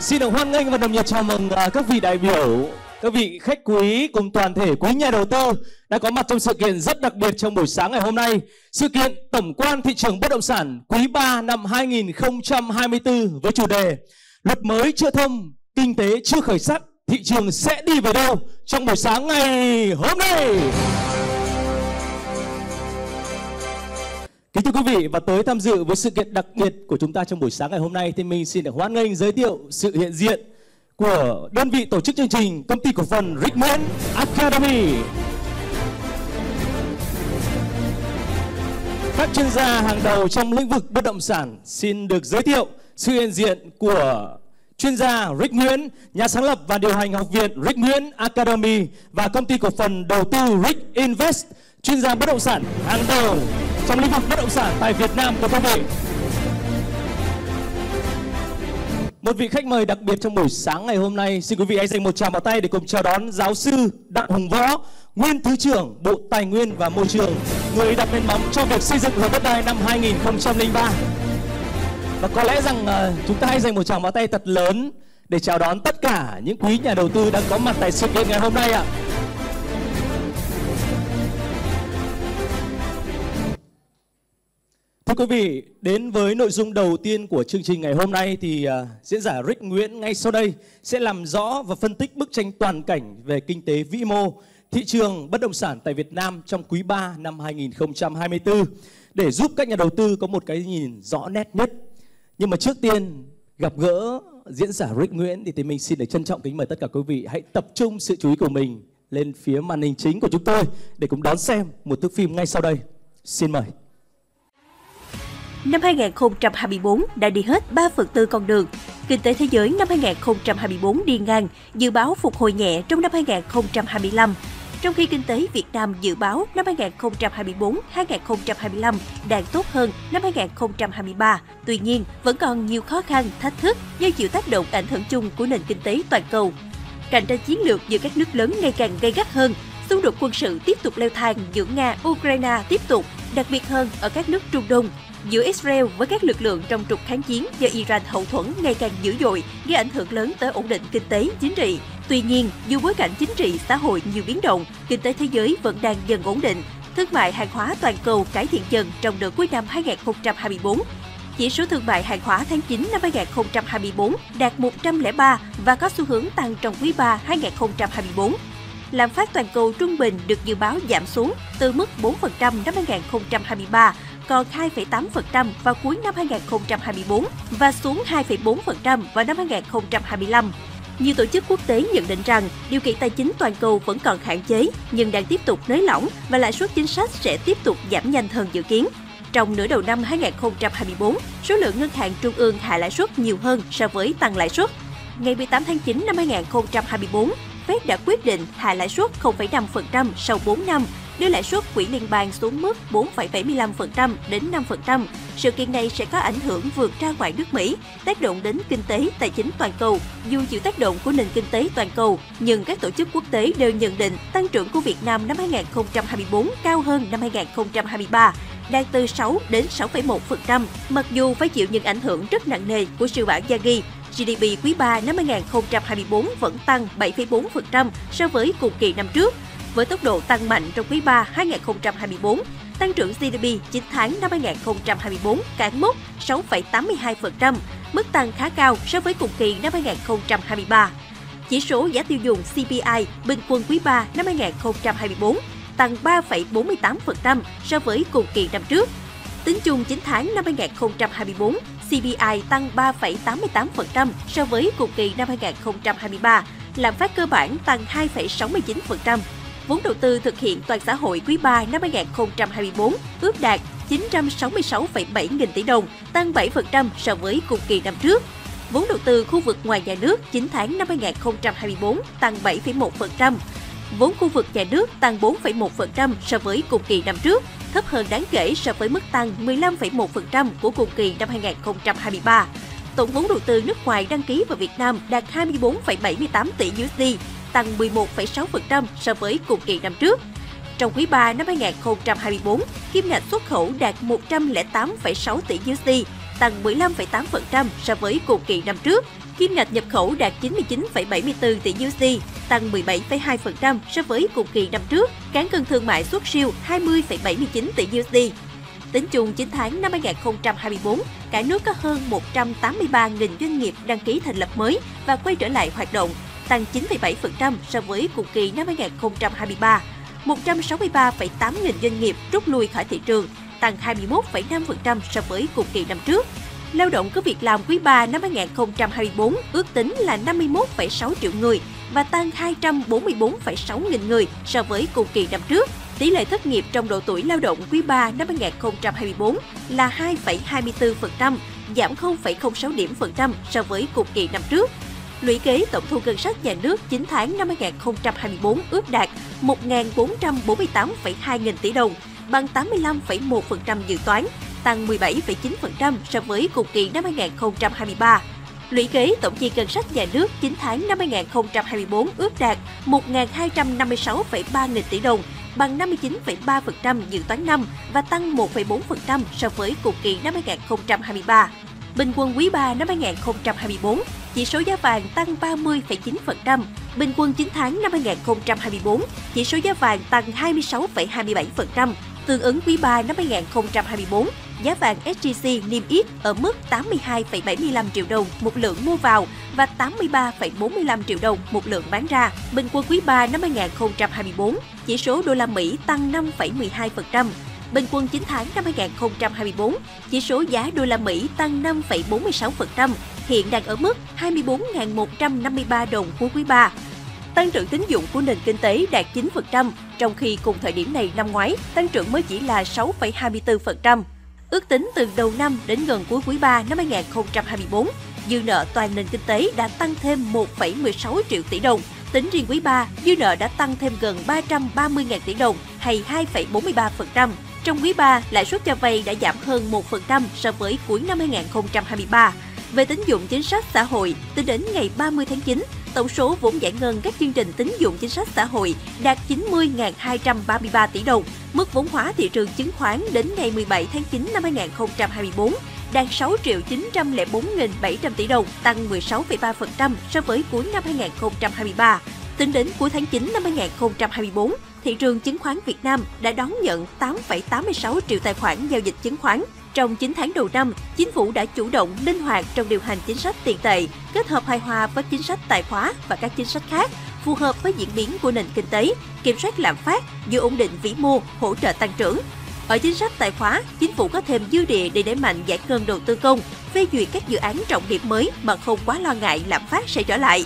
Xin được hoan nghênh và đồng nhiệt chào mừng à, các vị đại biểu, các vị khách quý cùng toàn thể quý nhà đầu tư đã có mặt trong sự kiện rất đặc biệt trong buổi sáng ngày hôm nay. Sự kiện tổng quan thị trường bất động sản quý 3 năm 2024 với chủ đề Luật mới chưa thông, kinh tế chưa khởi sắc, thị trường sẽ đi về đâu trong buổi sáng ngày hôm nay. Kính thưa quý vị và tới tham dự với sự kiện đặc biệt của chúng ta trong buổi sáng ngày hôm nay thì mình xin được hoan nghênh giới thiệu sự hiện diện của đơn vị tổ chức chương trình công ty cổ phần Rickman Academy. Các chuyên gia hàng đầu trong lĩnh vực bất động sản xin được giới thiệu sự hiện diện của chuyên gia Rick Nguyễn, nhà sáng lập và điều hành học viện Rick Nguyễn Academy và công ty cổ phần đầu tư Rick Invest chuyên gia bất động sản hàng đầu trong lĩnh vực bất động sản tại Việt Nam của các vị. Một vị khách mời đặc biệt trong buổi sáng ngày hôm nay, xin quý vị hãy dành một tràng vào tay để cùng chào đón giáo sư Đặng Hùng Võ, nguyên thứ trưởng Bộ Tài nguyên và Môi trường, người đặt nền móng cho việc xây dựng luật đất đai năm 2003. Và có lẽ rằng à, chúng ta hãy dành một tràng vào tay thật lớn để chào đón tất cả những quý nhà đầu tư đang có mặt tại sự kiện ngày hôm nay ạ. À. Thưa quý vị, đến với nội dung đầu tiên của chương trình ngày hôm nay thì uh, diễn giả Rick Nguyễn ngay sau đây sẽ làm rõ và phân tích bức tranh toàn cảnh về kinh tế vĩ mô, thị trường bất động sản tại Việt Nam trong quý 3 năm 2024 để giúp các nhà đầu tư có một cái nhìn rõ nét nhất. Nhưng mà trước tiên gặp gỡ diễn giả Rick Nguyễn thì, thì mình xin được trân trọng kính mời tất cả quý vị hãy tập trung sự chú ý của mình lên phía màn hình chính của chúng tôi để cùng đón xem một thước phim ngay sau đây. Xin mời năm 2024 đã đi hết 3 phần tư con đường. Kinh tế thế giới năm 2024 đi ngang, dự báo phục hồi nhẹ trong năm 2025. Trong khi kinh tế Việt Nam dự báo năm 2024-2025 đạt tốt hơn năm 2023, tuy nhiên vẫn còn nhiều khó khăn, thách thức do chịu tác động ảnh hưởng chung của nền kinh tế toàn cầu. Cạnh tranh chiến lược giữa các nước lớn ngày càng gay gắt hơn, xung đột quân sự tiếp tục leo thang giữa Nga, Ukraine tiếp tục, đặc biệt hơn ở các nước Trung Đông, giữa Israel với các lực lượng trong trục kháng chiến do Iran hậu thuẫn ngày càng dữ dội, gây ảnh hưởng lớn tới ổn định kinh tế, chính trị. Tuy nhiên, dù bối cảnh chính trị, xã hội nhiều biến động, kinh tế thế giới vẫn đang dần ổn định, thương mại hàng hóa toàn cầu cải thiện dần trong nửa cuối năm 2024. Chỉ số thương mại hàng hóa tháng 9 năm 2024 đạt 103 và có xu hướng tăng trong quý 3 2024. Lạm phát toàn cầu trung bình được dự báo giảm xuống từ mức 4% năm 2023 còn 2,8% vào cuối năm 2024 và xuống 2,4% vào năm 2025. Nhiều tổ chức quốc tế nhận định rằng điều kiện tài chính toàn cầu vẫn còn hạn chế nhưng đang tiếp tục nới lỏng và lãi suất chính sách sẽ tiếp tục giảm nhanh hơn dự kiến. Trong nửa đầu năm 2024, số lượng ngân hàng trung ương hạ lãi suất nhiều hơn so với tăng lãi suất. Ngày 18 tháng 9 năm 2024, Fed đã quyết định hạ lãi suất 0,5% sau 4 năm đưa lãi suất quỹ liên bang xuống mức 4,75% đến 5%. Sự kiện này sẽ có ảnh hưởng vượt ra ngoài nước Mỹ, tác động đến kinh tế tài chính toàn cầu. Dù chịu tác động của nền kinh tế toàn cầu, nhưng các tổ chức quốc tế đều nhận định tăng trưởng của Việt Nam năm 2024 cao hơn năm 2023 đạt từ 6 đến 6,1%, mặc dù phải chịu những ảnh hưởng rất nặng nề của siêu bão Yagi GDP quý 3 năm 2024 vẫn tăng 7,4% so với cùng kỳ năm trước với tốc độ tăng mạnh trong quý 3 2024. Tăng trưởng GDP 9 tháng năm 2024 cán mốc 6,82%, mức tăng khá cao so với cùng kỳ năm 2023. Chỉ số giá tiêu dùng CPI bình quân quý 3 năm 2024 tăng 3,48% so với cùng kỳ năm trước. Tính chung 9 tháng năm 2024, CPI tăng 3,88% so với cùng kỳ năm 2023, lạm phát cơ bản tăng 2,69%, vốn đầu tư thực hiện toàn xã hội quý 3 năm 2024 ước đạt 966,7 nghìn tỷ đồng, tăng 7% so với cùng kỳ năm trước. Vốn đầu tư khu vực ngoài nhà nước 9 tháng năm 2024 tăng 7,1%. Vốn khu vực nhà nước tăng 4,1% so với cùng kỳ năm trước, thấp hơn đáng kể so với mức tăng 15,1% của cùng kỳ năm 2023 tổng vốn đầu tư nước ngoài đăng ký vào Việt Nam đạt 24,78 tỷ USD, tăng 11,6% so với cùng kỳ năm trước. Trong quý 3 năm 2024, kim ngạch xuất khẩu đạt 108,6 tỷ USD, tăng 15,8% so với cùng kỳ năm trước. Kim ngạch nhập khẩu đạt 99,74 tỷ USD, tăng 17,2% so với cùng kỳ năm trước. Cán cân thương mại xuất siêu 20,79 tỷ USD. Tính chung 9 tháng năm 2024, cả nước có hơn 183.000 doanh nghiệp đăng ký thành lập mới và quay trở lại hoạt động, tăng 9,7% so với cùng kỳ năm 2023. 163,8 nghìn doanh nghiệp rút lui khỏi thị trường, tăng 21,5% so với cùng kỳ năm trước. Lao động có việc làm quý 3 năm 2024 ước tính là 51,6 triệu người và tăng 244,6 nghìn người so với cùng kỳ năm trước. Tỷ lệ thất nghiệp trong độ tuổi lao động quý 3 năm 2024 là 2,24%, giảm 0,06 điểm phần trăm so với cùng kỳ năm trước lũy kế tổng thu ngân sách nhà nước 9 tháng năm 2024 ước đạt 1.448,2 nghìn tỷ đồng, bằng 85,1% dự toán, tăng 17,9% so với cùng kỳ năm 2023. Lũy kế tổng chi ngân sách nhà nước 9 tháng năm 2024 ước đạt 1.256,3 nghìn tỷ đồng, bằng 59,3% dự toán năm và tăng 1,4% so với cùng kỳ năm 2023. Bình quân quý 3 năm 2024, chỉ số giá vàng tăng 30,9%, bình quân 9 tháng năm 2024, chỉ số giá vàng tăng 26,27%, tương ứng quý 3 năm 2024, giá vàng SJC niêm yết ở mức 82,75 triệu đồng một lượng mua vào và 83,45 triệu đồng một lượng bán ra. Bình quân quý 3 năm 2024, chỉ số đô la Mỹ tăng 5,12%, bình quân 9 tháng năm 2024, chỉ số giá đô la Mỹ tăng 5,46%, hiện đang ở mức 24.153 đồng cuối quý 3. Tăng trưởng tín dụng của nền kinh tế đạt 9%, trong khi cùng thời điểm này năm ngoái, tăng trưởng mới chỉ là 6,24%. Ước tính từ đầu năm đến gần cuối quý 3 năm 2024, dư nợ toàn nền kinh tế đã tăng thêm 1,16 triệu tỷ đồng. Tính riêng quý 3, dư nợ đã tăng thêm gần 330.000 tỷ đồng hay 2,43%. Trong quý 3, lãi suất cho vay đã giảm hơn 1% so với cuối năm 2023. Về tín dụng chính sách xã hội, tính đến ngày 30 tháng 9, tổng số vốn giải ngân các chương trình tín dụng chính sách xã hội đạt 90.233 tỷ đồng. Mức vốn hóa thị trường chứng khoán đến ngày 17 tháng 9 năm 2024 đạt 6 triệu 904.700 tỷ đồng, tăng 16,3% so với cuối năm 2023. Tính đến cuối tháng 9 năm 2024, thị trường chứng khoán Việt Nam đã đón nhận 8,86 triệu tài khoản giao dịch chứng khoán. Trong 9 tháng đầu năm, chính phủ đã chủ động linh hoạt trong điều hành chính sách tiền tệ, kết hợp hài hòa với chính sách tài khóa và các chính sách khác phù hợp với diễn biến của nền kinh tế, kiểm soát lạm phát, giữ ổn định vĩ mô, hỗ trợ tăng trưởng. Ở chính sách tài khóa, chính phủ có thêm dư địa để đẩy mạnh giải ngân đầu tư công, phê duyệt các dự án trọng điểm mới mà không quá lo ngại lạm phát sẽ trở lại.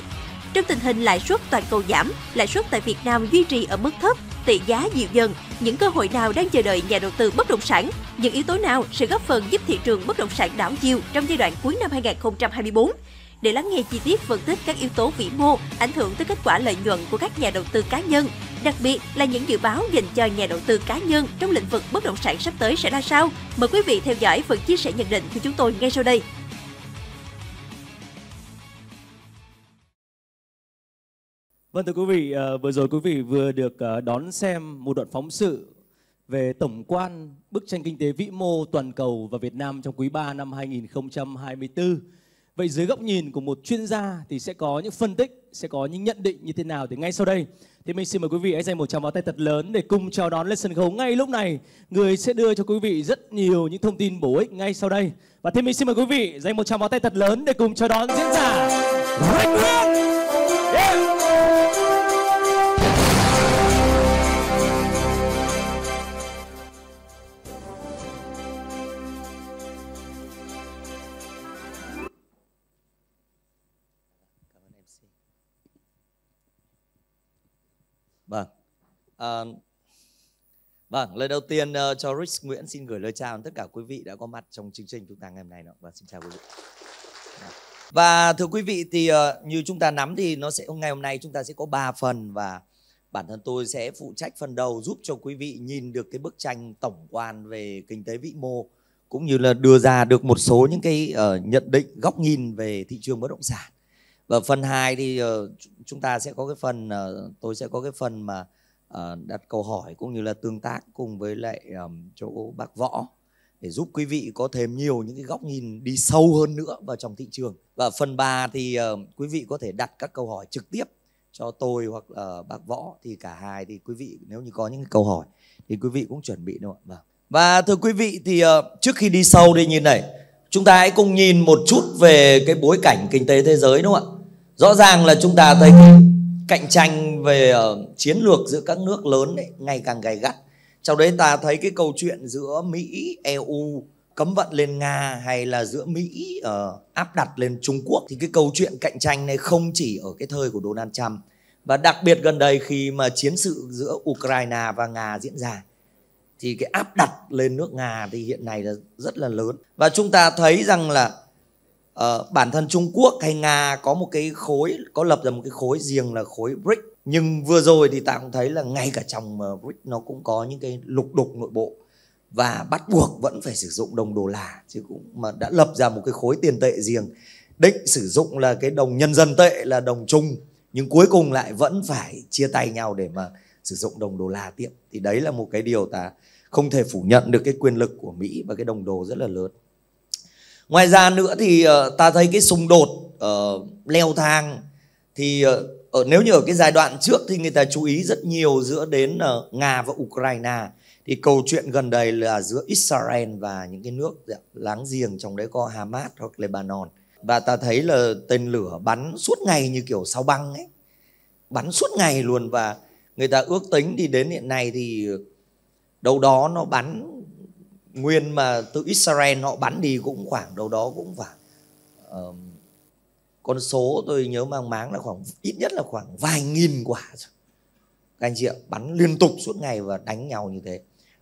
Trong tình hình lãi suất toàn cầu giảm, lãi suất tại Việt Nam duy trì ở mức thấp, tỷ giá dịu dần, những cơ hội nào đang chờ đợi nhà đầu tư bất động sản? Những yếu tố nào sẽ góp phần giúp thị trường bất động sản đảo chiều trong giai đoạn cuối năm 2024? Để lắng nghe chi tiết phân tích các yếu tố vĩ mô ảnh hưởng tới kết quả lợi nhuận của các nhà đầu tư cá nhân, đặc biệt là những dự báo dành cho nhà đầu tư cá nhân trong lĩnh vực bất động sản sắp tới sẽ ra sao? Mời quý vị theo dõi phần chia sẻ nhận định của chúng tôi ngay sau đây. Vâng thưa quý vị, ờ, vừa rồi quý vị vừa được ờ, đón xem một đoạn phóng sự về tổng quan bức tranh kinh tế vĩ mô toàn cầu và Việt Nam trong quý 3 năm 2024. Vậy dưới góc nhìn của một chuyên gia thì sẽ có những phân tích, sẽ có những nhận định như thế nào thì ngay sau đây. Thì mình xin mời quý vị hãy dành một tràng pháo tay thật lớn để cùng chào đón lên sân khấu ngay lúc này. Người sẽ đưa cho quý vị rất nhiều những thông tin bổ ích ngay sau đây. Và thêm mình xin mời quý vị dành một tràng pháo tay thật lớn để cùng chào đón diễn giả Huỳnh Hương. À, vâng, lời đầu tiên uh, cho Rich Nguyễn xin gửi lời chào tất cả quý vị đã có mặt trong chương trình chúng ta ngày hôm nay. Đó. Vâng, xin chào quý vị. Và thưa quý vị thì uh, như chúng ta nắm thì nó sẽ ngày hôm nay chúng ta sẽ có 3 phần và bản thân tôi sẽ phụ trách phần đầu giúp cho quý vị nhìn được cái bức tranh tổng quan về kinh tế vĩ mô cũng như là đưa ra được một số những cái uh, nhận định góc nhìn về thị trường bất động sản. Và phần 2 thì uh, chúng ta sẽ có cái phần uh, tôi sẽ có cái phần mà Ờ, đặt câu hỏi cũng như là tương tác cùng với lại um, chỗ bác võ để giúp quý vị có thêm nhiều những cái góc nhìn đi sâu hơn nữa vào trong thị trường và phần 3 thì uh, quý vị có thể đặt các câu hỏi trực tiếp cho tôi hoặc là uh, bác võ thì cả hai thì quý vị nếu như có những câu hỏi thì quý vị cũng chuẩn bị đúng không ạ vâng. và thưa quý vị thì uh, trước khi đi sâu đi như này chúng ta hãy cùng nhìn một chút về cái bối cảnh kinh tế thế giới đúng không ạ rõ ràng là chúng ta thấy cái cạnh tranh về ờ, chiến lược giữa các nước lớn ấy, ngày càng gay gắt trong đấy ta thấy cái câu chuyện giữa mỹ eu cấm vận lên nga hay là giữa mỹ uh, áp đặt lên trung quốc thì cái câu chuyện cạnh tranh này không chỉ ở cái thời của donald trump và đặc biệt gần đây khi mà chiến sự giữa ukraine và nga diễn ra thì cái áp đặt lên nước nga thì hiện nay là rất là lớn và chúng ta thấy rằng là uh, bản thân Trung Quốc hay Nga có một cái khối có lập ra một cái khối riêng là khối BRICS nhưng vừa rồi thì ta cũng thấy là ngay cả trong ờ, BRICS nó cũng có những cái lục đục nội bộ và bắt buộc vẫn phải sử dụng đồng đô la chứ cũng mà đã lập ra một cái khối tiền tệ riêng định sử dụng là cái đồng nhân dân tệ là đồng chung nhưng cuối cùng lại vẫn phải chia tay nhau để mà sử dụng đồng đô la tiếp thì đấy là một cái điều ta không thể phủ nhận được cái quyền lực của Mỹ và cái đồng đồ rất là lớn ngoài ra nữa thì ờ, ta thấy cái xung đột uh, leo thang thì uh, ở nếu như ở cái giai đoạn trước thì người ta chú ý rất nhiều giữa đến uh, nga và ukraine thì câu chuyện gần đây là giữa israel và những cái nước dạ, láng giềng trong đấy có hamas hoặc lebanon và ta thấy là tên lửa bắn suốt ngày như kiểu sao băng ấy bắn suốt ngày luôn và người ta ước tính thì đến hiện nay thì đâu đó nó bắn nguyên mà từ Israel họ bắn đi cũng khoảng đâu đó cũng phải uh, con số tôi nhớ mang máng là khoảng ít nhất là khoảng vài nghìn quả các anh chị ạ bắn liên tục suốt ngày và đánh nhau như thế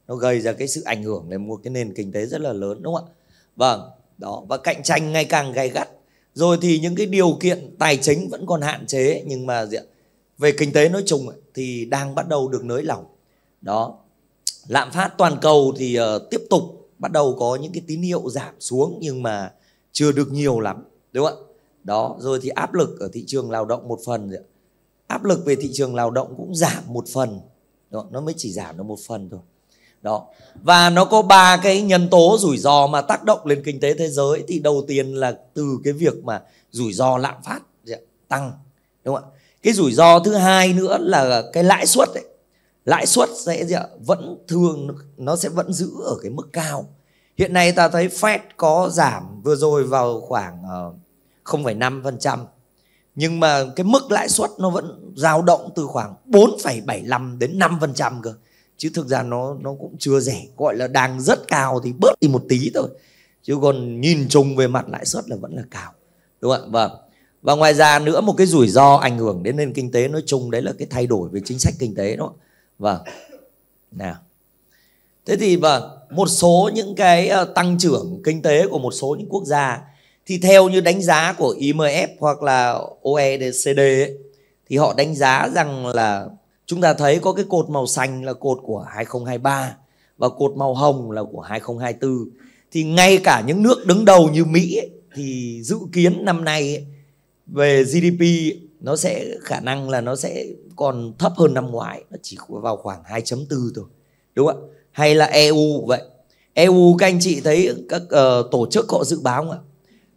nó gây ra cái sự ảnh hưởng lên một cái nền kinh tế rất là lớn đúng không ạ vâng đó và cạnh tranh ngày càng gay gắt rồi thì những cái điều kiện tài chính vẫn còn hạn chế nhưng mà về kinh tế nói chung thì đang bắt đầu được nới lỏng đó lạm phát toàn cầu thì uh, tiếp tục bắt đầu có những cái tín hiệu giảm xuống nhưng mà chưa được nhiều lắm đúng không ạ đó rồi thì áp lực ở thị trường lao động một phần áp lực về thị trường lao động cũng giảm một phần đó, nó mới chỉ giảm được một phần thôi đó và nó có ba cái nhân tố rủi ro mà tác động lên kinh tế thế giới thì đầu tiên là từ cái việc mà rủi ro lạm phát dạ, tăng đúng không ạ cái rủi ro thứ hai nữa là cái lãi suất ấy, lãi suất sẽ dạ, vẫn thường nó sẽ vẫn giữ ở cái mức cao hiện nay ta thấy Fed có giảm vừa rồi vào khoảng 0,5% ờ, nhưng mà cái mức lãi suất nó vẫn dao động từ khoảng 4,75 đến 5% cơ chứ thực ra nó nó cũng chưa rẻ gọi là đang rất cao thì bớt đi một tí thôi chứ còn nhìn chung về mặt lãi suất là vẫn là cao đúng không ạ vâng và ngoài ra nữa một cái rủi ro ảnh hưởng đến nền kinh tế nói chung đấy là cái thay đổi về chính sách kinh tế đó vâng nào thế thì vâng một số những cái ờ, tăng trưởng kinh tế của một số những quốc gia thì theo như đánh giá của IMF hoặc là OECD ấy, thì họ đánh giá rằng là chúng ta thấy có cái cột màu xanh là cột của 2023 và cột màu hồng là của 2024 thì ngay cả những nước đứng đầu như Mỹ ấy, thì dự kiến năm nay ấy, về GDP nó sẽ khả năng là nó sẽ còn thấp hơn năm ngoái nó chỉ vào khoảng 2.4 thôi đúng không ạ hay là EU vậy EU các anh chị thấy các uh, tổ chức họ dự báo không ạ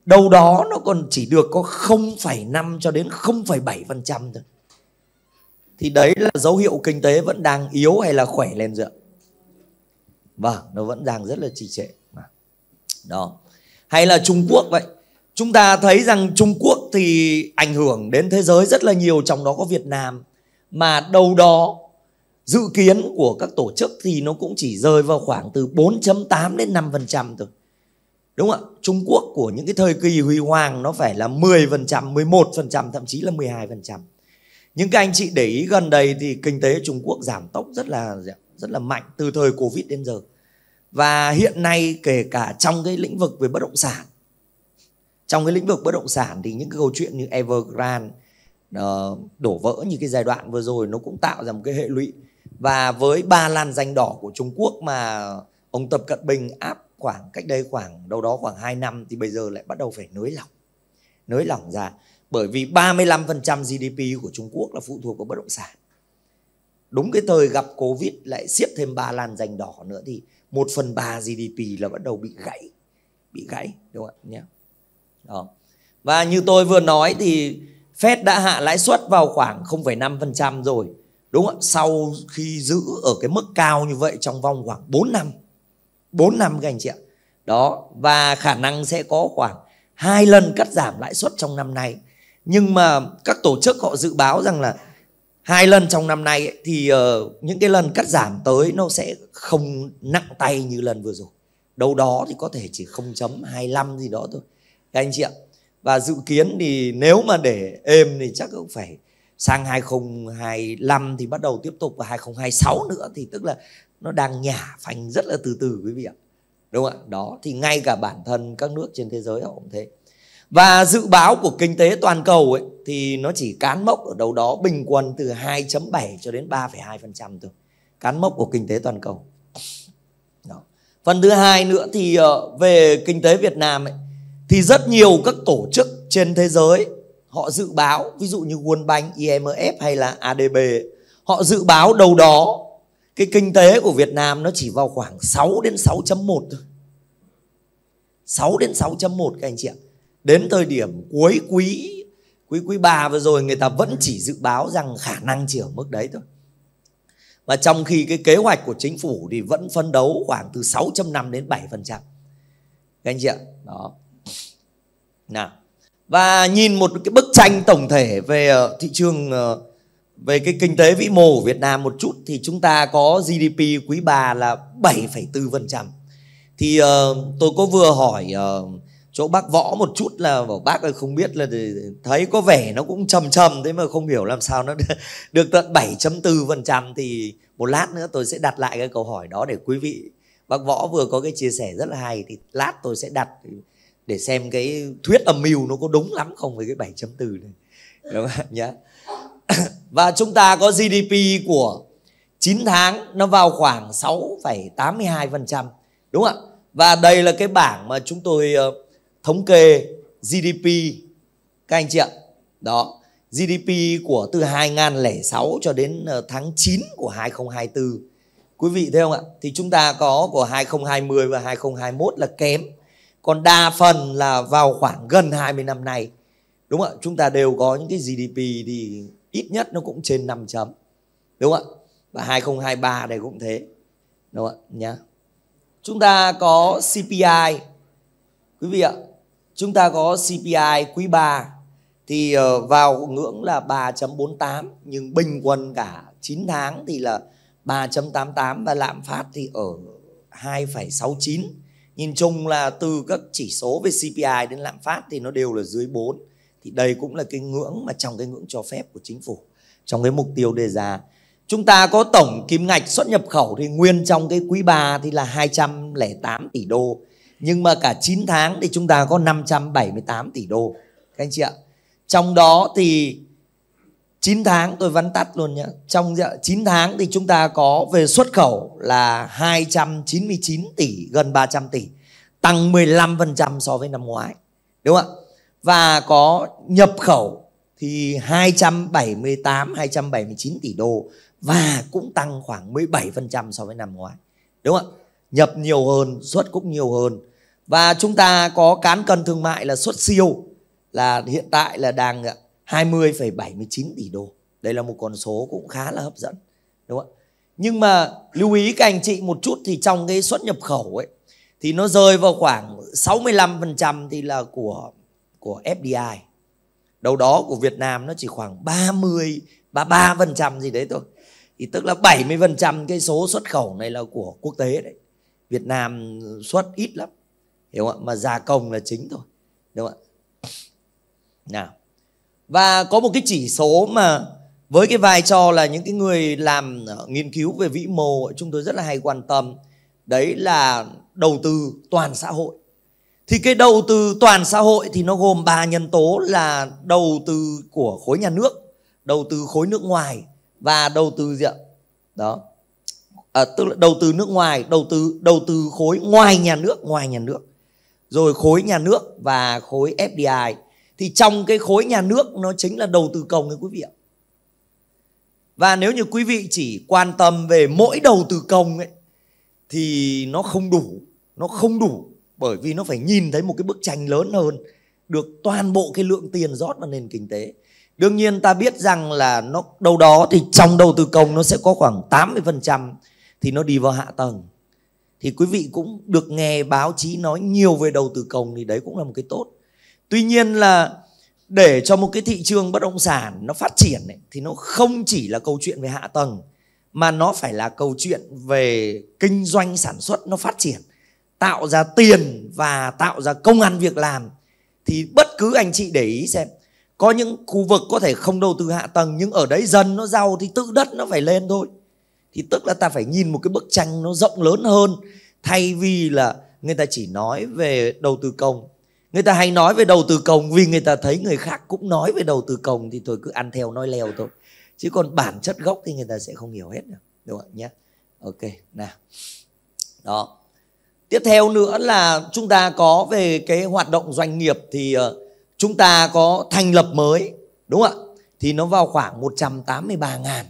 đâu đó nó còn chỉ được có 0,5 cho đến 0,7% thôi thì đấy là dấu hiệu kinh tế vẫn đang yếu hay là khỏe lên dựa vâng nó vẫn đang rất là trì trệ mà đó hay là Trung Quốc vậy chúng ta thấy rằng Trung Quốc thì ảnh hưởng đến thế giới rất là nhiều trong đó có Việt Nam mà đâu đó dự kiến của các tổ chức thì nó cũng chỉ rơi vào khoảng từ 4.8 đến 5% thôi. Đúng không ạ? Trung Quốc của những cái thời kỳ huy hoàng nó phải là 10%, 11%, thậm chí là 12%. những cái anh chị để ý gần đây thì kinh tế Trung Quốc giảm tốc rất là rất là mạnh từ thời Covid đến giờ. Và hiện nay kể cả trong cái lĩnh vực về bất động sản trong cái lĩnh vực bất động sản thì những cái câu chuyện như Evergrande uh, đổ vỡ như cái giai đoạn vừa rồi nó cũng tạo ra một cái hệ lụy và với ba lan danh đỏ của Trung Quốc mà ông Tập Cận Bình áp khoảng cách đây khoảng đâu đó khoảng 2 năm thì bây giờ lại bắt đầu phải nới lỏng nới lỏng ra bởi vì 35% GDP của Trung Quốc là phụ thuộc vào bất động sản đúng cái thời gặp Covid lại siết thêm ba lan danh đỏ nữa thì 1 phần 3 GDP là bắt đầu bị gãy bị gãy đúng không ạ nhé đó. Và như tôi vừa nói thì Fed đã hạ lãi suất vào khoảng 0,5% rồi. Đúng không? Sau khi giữ ở cái mức cao như vậy trong vòng khoảng 4 năm. 4 năm các anh chị ạ. Đó, và khả năng sẽ có khoảng hai lần cắt giảm lãi suất trong năm nay. Nhưng mà các tổ chức họ dự báo rằng là hai lần trong năm nay ấy, thì uh, những cái lần cắt giảm tới nó sẽ không nặng tay như lần vừa rồi. Đâu đó thì có thể chỉ 0.25 gì đó thôi các anh chị ạ và dự kiến thì nếu mà để êm thì chắc cũng phải sang 2025 thì bắt đầu tiếp tục và 2026 nữa thì tức là nó đang nhả phanh rất là từ từ quý vị ạ đúng không ạ đó thì ngay cả bản thân các nước trên thế giới họ cũng thế và dự báo của kinh tế toàn cầu ấy, thì nó chỉ cán mốc ở đâu đó bình quân từ 2.7 cho đến 3,2% thôi. Cán mốc của kinh tế toàn cầu. Đó. Phần thứ hai nữa thì ờ, về kinh tế Việt Nam ấy, thì rất nhiều các tổ chức trên thế giới họ dự báo ví dụ như World Bank, IMF hay là ADB họ dự báo đầu đó cái kinh tế của Việt Nam nó chỉ vào khoảng 6 đến 6.1 thôi. 6 đến 6.1 các anh chị ạ. Đến thời điểm cuối quý quý quý 3 vừa rồi người ta vẫn chỉ dự báo rằng khả năng chỉ ở mức đấy thôi. Và trong khi cái kế hoạch của chính phủ thì vẫn phân đấu khoảng từ 6.5 đến 7%. Các anh chị ạ, đó nào và nhìn một cái bức tranh tổng thể về ờ, thị trường ờ, về cái kinh tế vĩ mô của Việt Nam một chút thì chúng ta có GDP quý 3 là 7,4%. Thì uh, tôi có vừa hỏi uh, chỗ bác Võ một chút là bảo bác ơi không biết là thấy có vẻ nó cũng trầm trầm thế mà không hiểu làm sao nó được tận 7.4% thì một lát nữa tôi sẽ đặt lại cái câu hỏi đó để quý vị bác Võ vừa có cái chia sẻ rất là hay thì lát tôi sẽ đặt để xem cái thuyết âm mưu nó có đúng lắm không với cái 7.4 này đúng không nhá và chúng ta có GDP của 9 tháng nó vào khoảng 6,82% đúng không ạ và đây là cái bảng mà chúng tôi ờ, thống kê GDP các anh chị ạ đó GDP của từ 2006 cho đến ờ, tháng 9 của 2024 quý vị thấy không ạ thì chúng ta có của 2020 và 2021 là kém còn đa phần là vào khoảng gần 20 năm nay đúng không ạ chúng ta đều có những cái GDP thì ít nhất nó cũng trên 5 chấm đúng không ạ và 2023 đây cũng thế đúng không ạ nhá chúng ta có CPI quý vị ạ chúng ta có CPI quý 3 thì ờ, vào ngưỡng là 3.48 nhưng bình quân cả 9 tháng thì là 3.88 và lạm phát thì ở 2,69 Nhìn chung là từ các chỉ số về CPI đến lạm phát thì nó đều là dưới 4. Thì đây cũng là cái ngưỡng mà trong cái ngưỡng cho phép của chính phủ trong cái mục tiêu đề ra. Chúng ta có tổng kim ngạch xuất nhập khẩu thì nguyên trong cái quý 3 thì là 208 tỷ đô. Nhưng mà cả 9 tháng thì chúng ta có 578 tỷ đô. Các anh chị ạ. Trong đó thì 9 tháng tôi vắn tắt luôn nhé Trong 9 dạ, tháng thì chúng ta có về xuất khẩu là 299 tỷ, gần 300 tỷ, tăng 15% so với năm ngoái. Đúng không ạ? Và có nhập khẩu thì 278 279 tỷ đô và cũng tăng khoảng 17% so với năm ngoái. Đúng không ạ? Nhập nhiều hơn, xuất cũng nhiều hơn. Và chúng ta có cán cân thương mại là xuất siêu là hiện tại là đang dạ, 20,79 tỷ đô. Đây là một con số cũng khá là hấp dẫn. Đúng không ạ? Nhưng mà lưu ý các anh chị một chút thì trong cái xuất nhập khẩu ấy thì nó rơi vào khoảng 65% thì là của của FDI. đầu đó của Việt Nam nó chỉ khoảng 30 33% gì đấy thôi. Thì tức là 70% cái số xuất khẩu này là của quốc tế đấy. Việt Nam xuất ít lắm. Hiểu không ạ? Mà gia công là chính thôi. Đúng không ạ? Nào và có một cái chỉ số mà với cái vai trò là những cái người làm ờ, nghiên cứu về vĩ mô chúng tôi rất là hay quan tâm đấy là đầu tư toàn xã hội thì cái đầu tư toàn xã hội thì nó gồm ba nhân tố là đầu tư của khối nhà nước đầu tư khối nước ngoài và đầu tư gì ạ đó à, tức là đầu tư nước ngoài đầu tư đầu tư khối ngoài nhà nước ngoài nhà nước rồi khối nhà nước và khối fdi thì trong cái khối nhà nước nó chính là đầu tư công đấy quý vị ạ và nếu như quý vị chỉ quan tâm về mỗi đầu tư công ấy thì nó không đủ nó không đủ bởi vì nó phải nhìn thấy một cái bức tranh lớn hơn được toàn bộ cái lượng tiền rót vào nền kinh tế đương nhiên ta biết rằng là nó đâu đó thì trong đầu tư công nó sẽ có khoảng 80% thì nó đi vào hạ tầng thì quý vị cũng được nghe báo chí nói nhiều về đầu tư công thì đấy cũng là một cái tốt tuy nhiên là để cho một cái thị trường bất động sản nó phát triển ấy, thì nó không chỉ là câu chuyện về hạ tầng mà nó phải là câu chuyện về kinh doanh sản xuất nó phát triển tạo ra tiền và tạo ra công ăn việc làm thì bất cứ anh chị để ý xem có những khu vực có thể không đầu tư hạ tầng nhưng ở đấy dần nó giàu thì tự đất nó phải lên thôi thì tức là ta phải nhìn một cái bức tranh nó rộng lớn hơn thay vì là người ta chỉ nói về đầu tư công người ta hay nói về đầu tư cồng vì người ta thấy người khác cũng nói về đầu tư cồng thì tôi cứ ăn theo nói leo thôi chứ còn bản chất gốc thì người ta sẽ không hiểu hết được đúng không nhé ok nào đó tiếp theo nữa là chúng ta có về cái hoạt động doanh nghiệp thì ờ, chúng ta có thành lập mới đúng không ạ thì nó vào khoảng 183 ngàn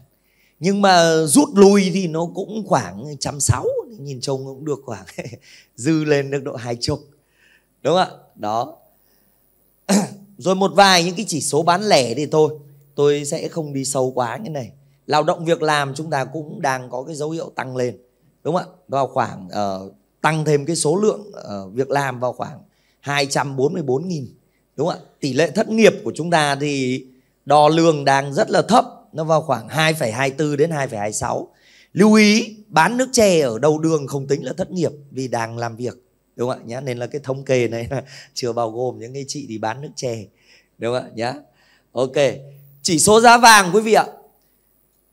nhưng mà rút lui thì nó cũng khoảng trăm sáu nhìn trông cũng được khoảng dư lên được độ hai chục đúng không ạ đó rồi một vài những cái chỉ số bán lẻ thì thôi tôi sẽ không đi sâu quá như này lao động việc làm chúng ta cũng đang có cái dấu hiệu tăng lên đúng không ạ vào khoảng uh, tăng thêm cái số lượng uh, việc làm vào khoảng 244.000 đúng không ạ tỷ lệ thất nghiệp của chúng ta thì đo lường đang rất là thấp nó vào khoảng 2,24 đến 2,26 lưu ý bán nước chè ở đầu đường không tính là thất nghiệp vì đang làm việc đúng không ạ nhá nên là cái thống kê này chưa bao gồm những cái chị đi bán nước chè đúng không ạ nhá ok chỉ số giá vàng quý vị ạ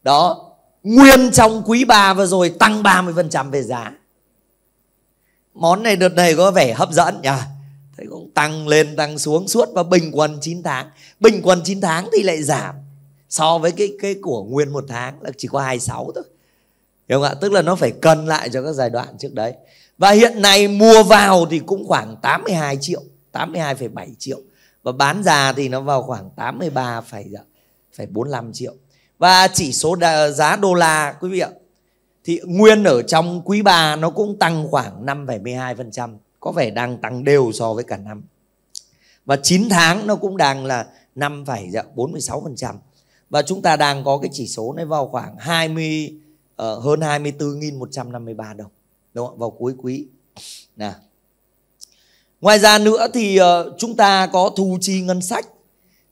đó nguyên trong quý 3 vừa rồi tăng 30% về giá món này đợt này có vẻ hấp dẫn nhỉ thấy cũng tăng lên tăng xuống suốt và bình quân 9 tháng bình quân 9 tháng thì lại giảm so với cái cái của nguyên một tháng là chỉ có 26 thôi hiểu không ạ tức là nó phải cân lại cho các giai đoạn trước đấy và hiện nay mua vào thì cũng khoảng 82 triệu, 82,7 triệu. Và bán ra thì nó vào khoảng 83, phải 45 triệu. Và chỉ số đà, giá đô la quý vị ạ thì nguyên ở trong quý 3 nó cũng tăng khoảng 5,12%, có vẻ đang tăng đều so với cả năm. Và 9 tháng nó cũng đang là 5,46%. Và chúng ta đang có cái chỉ số này vào khoảng 20 uh, ờ, hơn 24.153 đồng đúng không vào cuối quý nè ngoài ra nữa thì ờ, chúng ta có thu chi ngân sách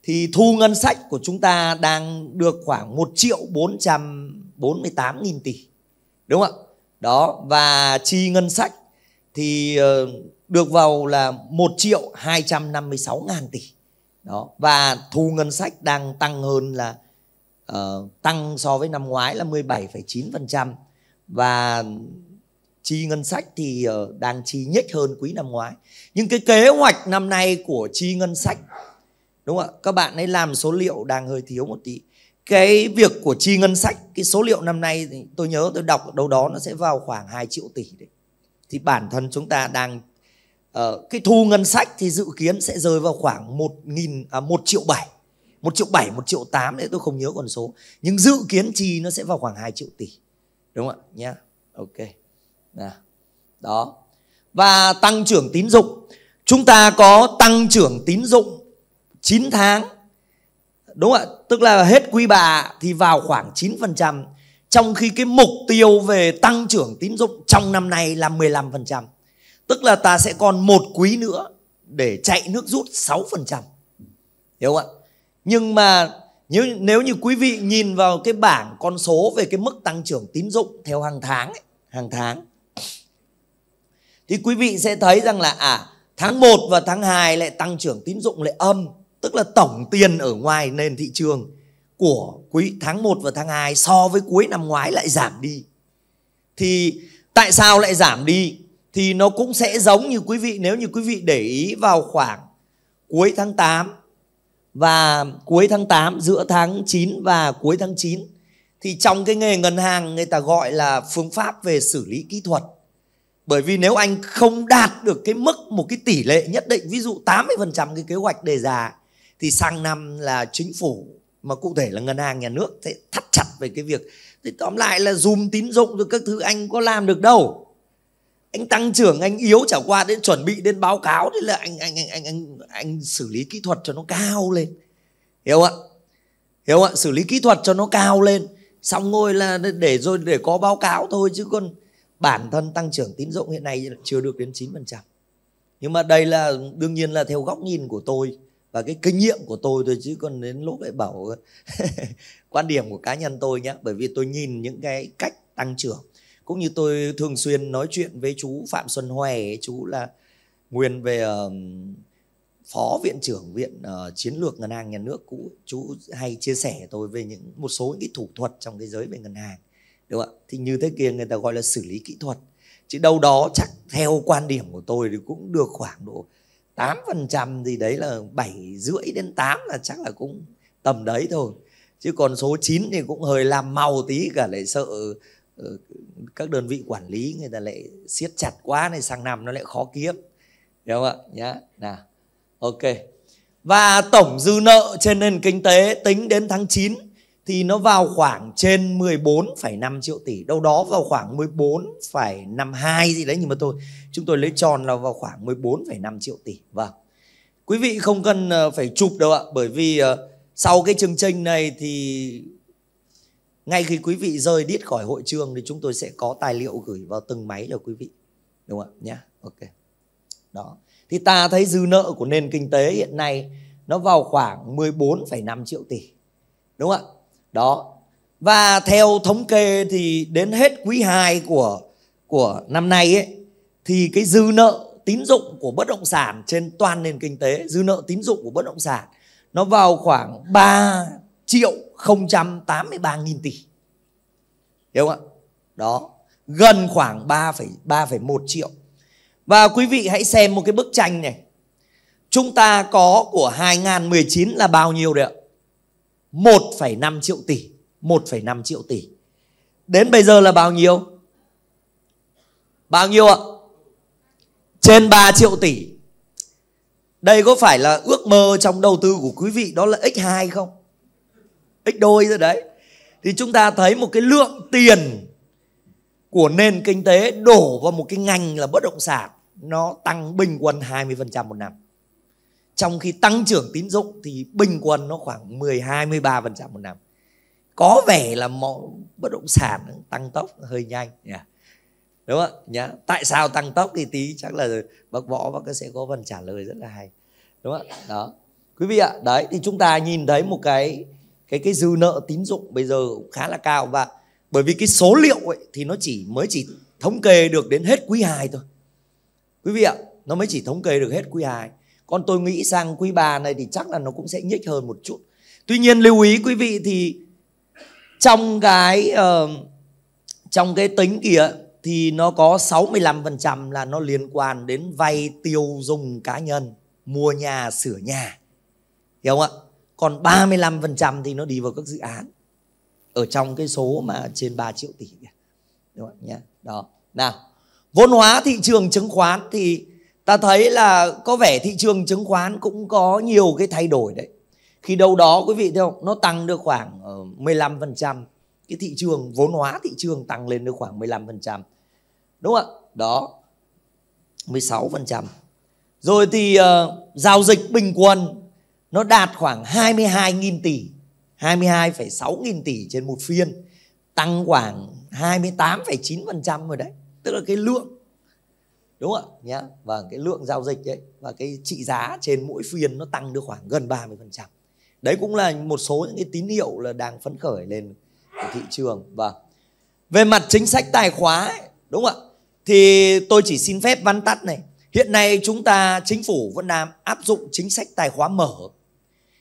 thì thu ngân sách của chúng ta đang được khoảng 1 triệu 448 nghìn tỷ đúng không ạ đó và chi ngân sách thì ờ, được vào là 1 triệu 256 ngàn tỷ đó và thu ngân sách đang tăng hơn là uh, tăng so với năm ngoái là 17,9% và chi ngân sách thì ờ, đang chi nhích hơn quý năm ngoái nhưng cái kế hoạch năm nay của chi ngân sách đúng không ạ các bạn ấy làm số liệu đang hơi thiếu một tí cái việc của chi ngân sách cái số liệu năm nay thì tôi nhớ tôi đọc đâu đó nó sẽ vào khoảng 2 triệu tỷ đấy thì bản thân chúng ta đang uh, cái thu ngân sách thì dự kiến sẽ rơi vào khoảng một nghìn à, một triệu bảy, một triệu bảy, một triệu tám đấy tôi không nhớ con số nhưng dự kiến chi nó sẽ vào khoảng 2 triệu tỷ đúng không ạ nhá yeah. ok đó và tăng trưởng tín dụng chúng ta có tăng trưởng tín dụng 9 tháng đúng ạ tức là hết quý 3 thì vào khoảng 9% trong khi cái mục tiêu về tăng trưởng tín dụng trong năm nay là 15% tức là ta sẽ còn một quý nữa để chạy nước rút 6% hiểu không ạ nhưng mà nếu, nếu như quý vị nhìn vào cái bảng con số về cái mức tăng trưởng tín dụng theo hàng tháng ấy, hàng tháng thì quý vị sẽ thấy rằng là à tháng 1 và tháng 2 lại tăng trưởng tín dụng lại âm tức là tổng tiền ở ngoài nền thị trường của quý tháng 1 và tháng 2 so với cuối năm ngoái lại giảm đi. Thì tại sao lại giảm đi? Thì nó cũng sẽ giống như quý vị nếu như quý vị để ý vào khoảng cuối tháng 8 và cuối tháng 8 giữa tháng 9 và cuối tháng 9 thì trong cái nghề ngân hàng người ta gọi là phương pháp về xử lý kỹ thuật bởi vì nếu anh không đạt được cái mức một cái tỷ lệ nhất định ví dụ 80% cái kế hoạch đề ra thì sang năm là chính phủ mà cụ thể là ngân hàng nhà nước sẽ thắt chặt về cái việc thì tóm lại là dùm tín dụng rồi các thứ anh có làm được đâu anh tăng trưởng anh yếu chả qua đến chuẩn bị đến báo cáo thế là anh anh anh anh anh anh xử lý kỹ thuật cho nó cao lên hiểu không ạ hiểu không ạ xử lý kỹ thuật cho nó cao lên xong ngôi là để rồi để có báo cáo thôi chứ còn bản thân tăng trưởng tín dụng hiện nay chưa được đến 9%. Nhưng mà đây là đương nhiên là theo góc nhìn của tôi và cái kinh nghiệm của tôi thôi chứ còn đến lúc lại bảo quan điểm của cá nhân tôi nhé bởi vì tôi nhìn những cái cách tăng trưởng cũng như tôi thường xuyên nói chuyện với chú Phạm Xuân Hoè chú là nguyên về uh, phó viện trưởng viện uh, chiến lược ngân hàng nhà nước cũ chú hay chia sẻ tôi về những một số những cái thủ thuật trong cái giới về ngân hàng đúng không ạ thì như thế kia người ta gọi là xử lý kỹ thuật chứ đâu đó chắc theo quan điểm của tôi thì cũng được khoảng độ 8% gì đấy là 7 rưỡi đến 8 là chắc là cũng tầm đấy thôi chứ còn số 9 thì cũng hơi làm màu tí cả lại sợ ờ, các đơn vị quản lý người ta lại siết chặt quá này sang năm nó lại khó kiếm đúng không ạ nhá nào ok và tổng dư nợ trên nền kinh tế tính đến tháng 9 thì nó vào khoảng trên 14,5 triệu tỷ đâu đó vào khoảng 14,52 gì đấy nhưng mà tôi chúng tôi lấy tròn là vào khoảng 14,5 triệu tỷ vâng quý vị không cần ờ, phải chụp đâu ạ bởi vì ờ, sau cái chương trình này thì ngay khi quý vị rời điết khỏi hội trường thì chúng tôi sẽ có tài liệu gửi vào từng máy cho quý vị đúng không ạ nhá ok đó thì ta thấy dư nợ của nền kinh tế hiện nay nó vào khoảng 14,5 triệu tỷ đúng không ạ đó và theo thống kê thì đến hết quý 2 của của năm nay ấy thì cái dư nợ tín dụng của bất động sản trên toàn nền kinh tế, dư nợ tín dụng của bất động sản nó vào khoảng 3 triệu 083 nghìn tỷ. Hiểu không ạ? Đó, gần khoảng 3,3,1 triệu. Và quý vị hãy xem một cái bức tranh này. Chúng ta có của 2019 là bao nhiêu đấy ạ? 1,5 triệu tỷ 1,5 triệu tỷ Đến bây giờ là bao nhiêu? Bao nhiêu ạ? Trên 3 triệu tỷ Đây có phải là ước mơ trong đầu tư của quý vị đó là x2 không? X đôi rồi đấy Thì chúng ta thấy một cái lượng tiền của nền kinh tế đổ vào một cái ngành là bất động sản nó tăng bình quân 20% một năm trong khi tăng trưởng tín dụng thì bình quân nó khoảng 12 13% một năm. Có vẻ là mọi bất động sản tăng tốc hơi nhanh nhỉ. Yeah. Đúng không nhá? Tại sao tăng tốc thì tí chắc là bác Võ bác sẽ có phần trả lời rất là hay. Đúng không Đó. Quý vị ạ, đấy thì chúng ta nhìn thấy một cái cái cái dư nợ tín dụng bây giờ cũng khá là cao và bởi vì cái số liệu ấy thì nó chỉ mới chỉ thống kê được đến hết quý 2 thôi. Quý vị ạ, nó mới chỉ thống kê được hết quý 2 con tôi nghĩ sang quý 3 này thì chắc là nó cũng sẽ nhích hơn một chút. Tuy nhiên lưu ý quý vị thì trong cái uh, trong cái tính kia thì nó có 65% là nó liên quan đến vay tiêu dùng cá nhân, mua nhà, sửa nhà. Hiểu không ạ? Còn 35% thì nó đi vào các dự án ở trong cái số mà trên 3 triệu tỷ. Đúng không nhé? Đó. Nào, vốn hóa thị trường chứng khoán thì ta thấy là có vẻ thị trường chứng khoán cũng có nhiều cái thay đổi đấy khi đâu đó quý vị thấy không nó tăng được khoảng 15% ờ, cái thị trường vốn hóa thị trường tăng lên được khoảng 15% đúng không ạ đó 16% rồi thì uh, giao dịch bình quân nó đạt khoảng 22.000 tỷ 22,6 nghìn tỷ trên một phiên tăng khoảng 28,9% rồi đấy tức là cái lượng đúng không ạ nhé và cái lượng giao dịch đấy và cái trị giá trên mỗi phiên nó tăng được khoảng gần 30% đấy cũng là một số những cái tín hiệu là đang phấn khởi lên thị trường và vâng. về mặt chính sách tài khóa ấy, đúng không ạ thì tôi chỉ xin phép vắn tắt này hiện nay chúng ta chính phủ vẫn đang áp dụng chính sách tài khóa mở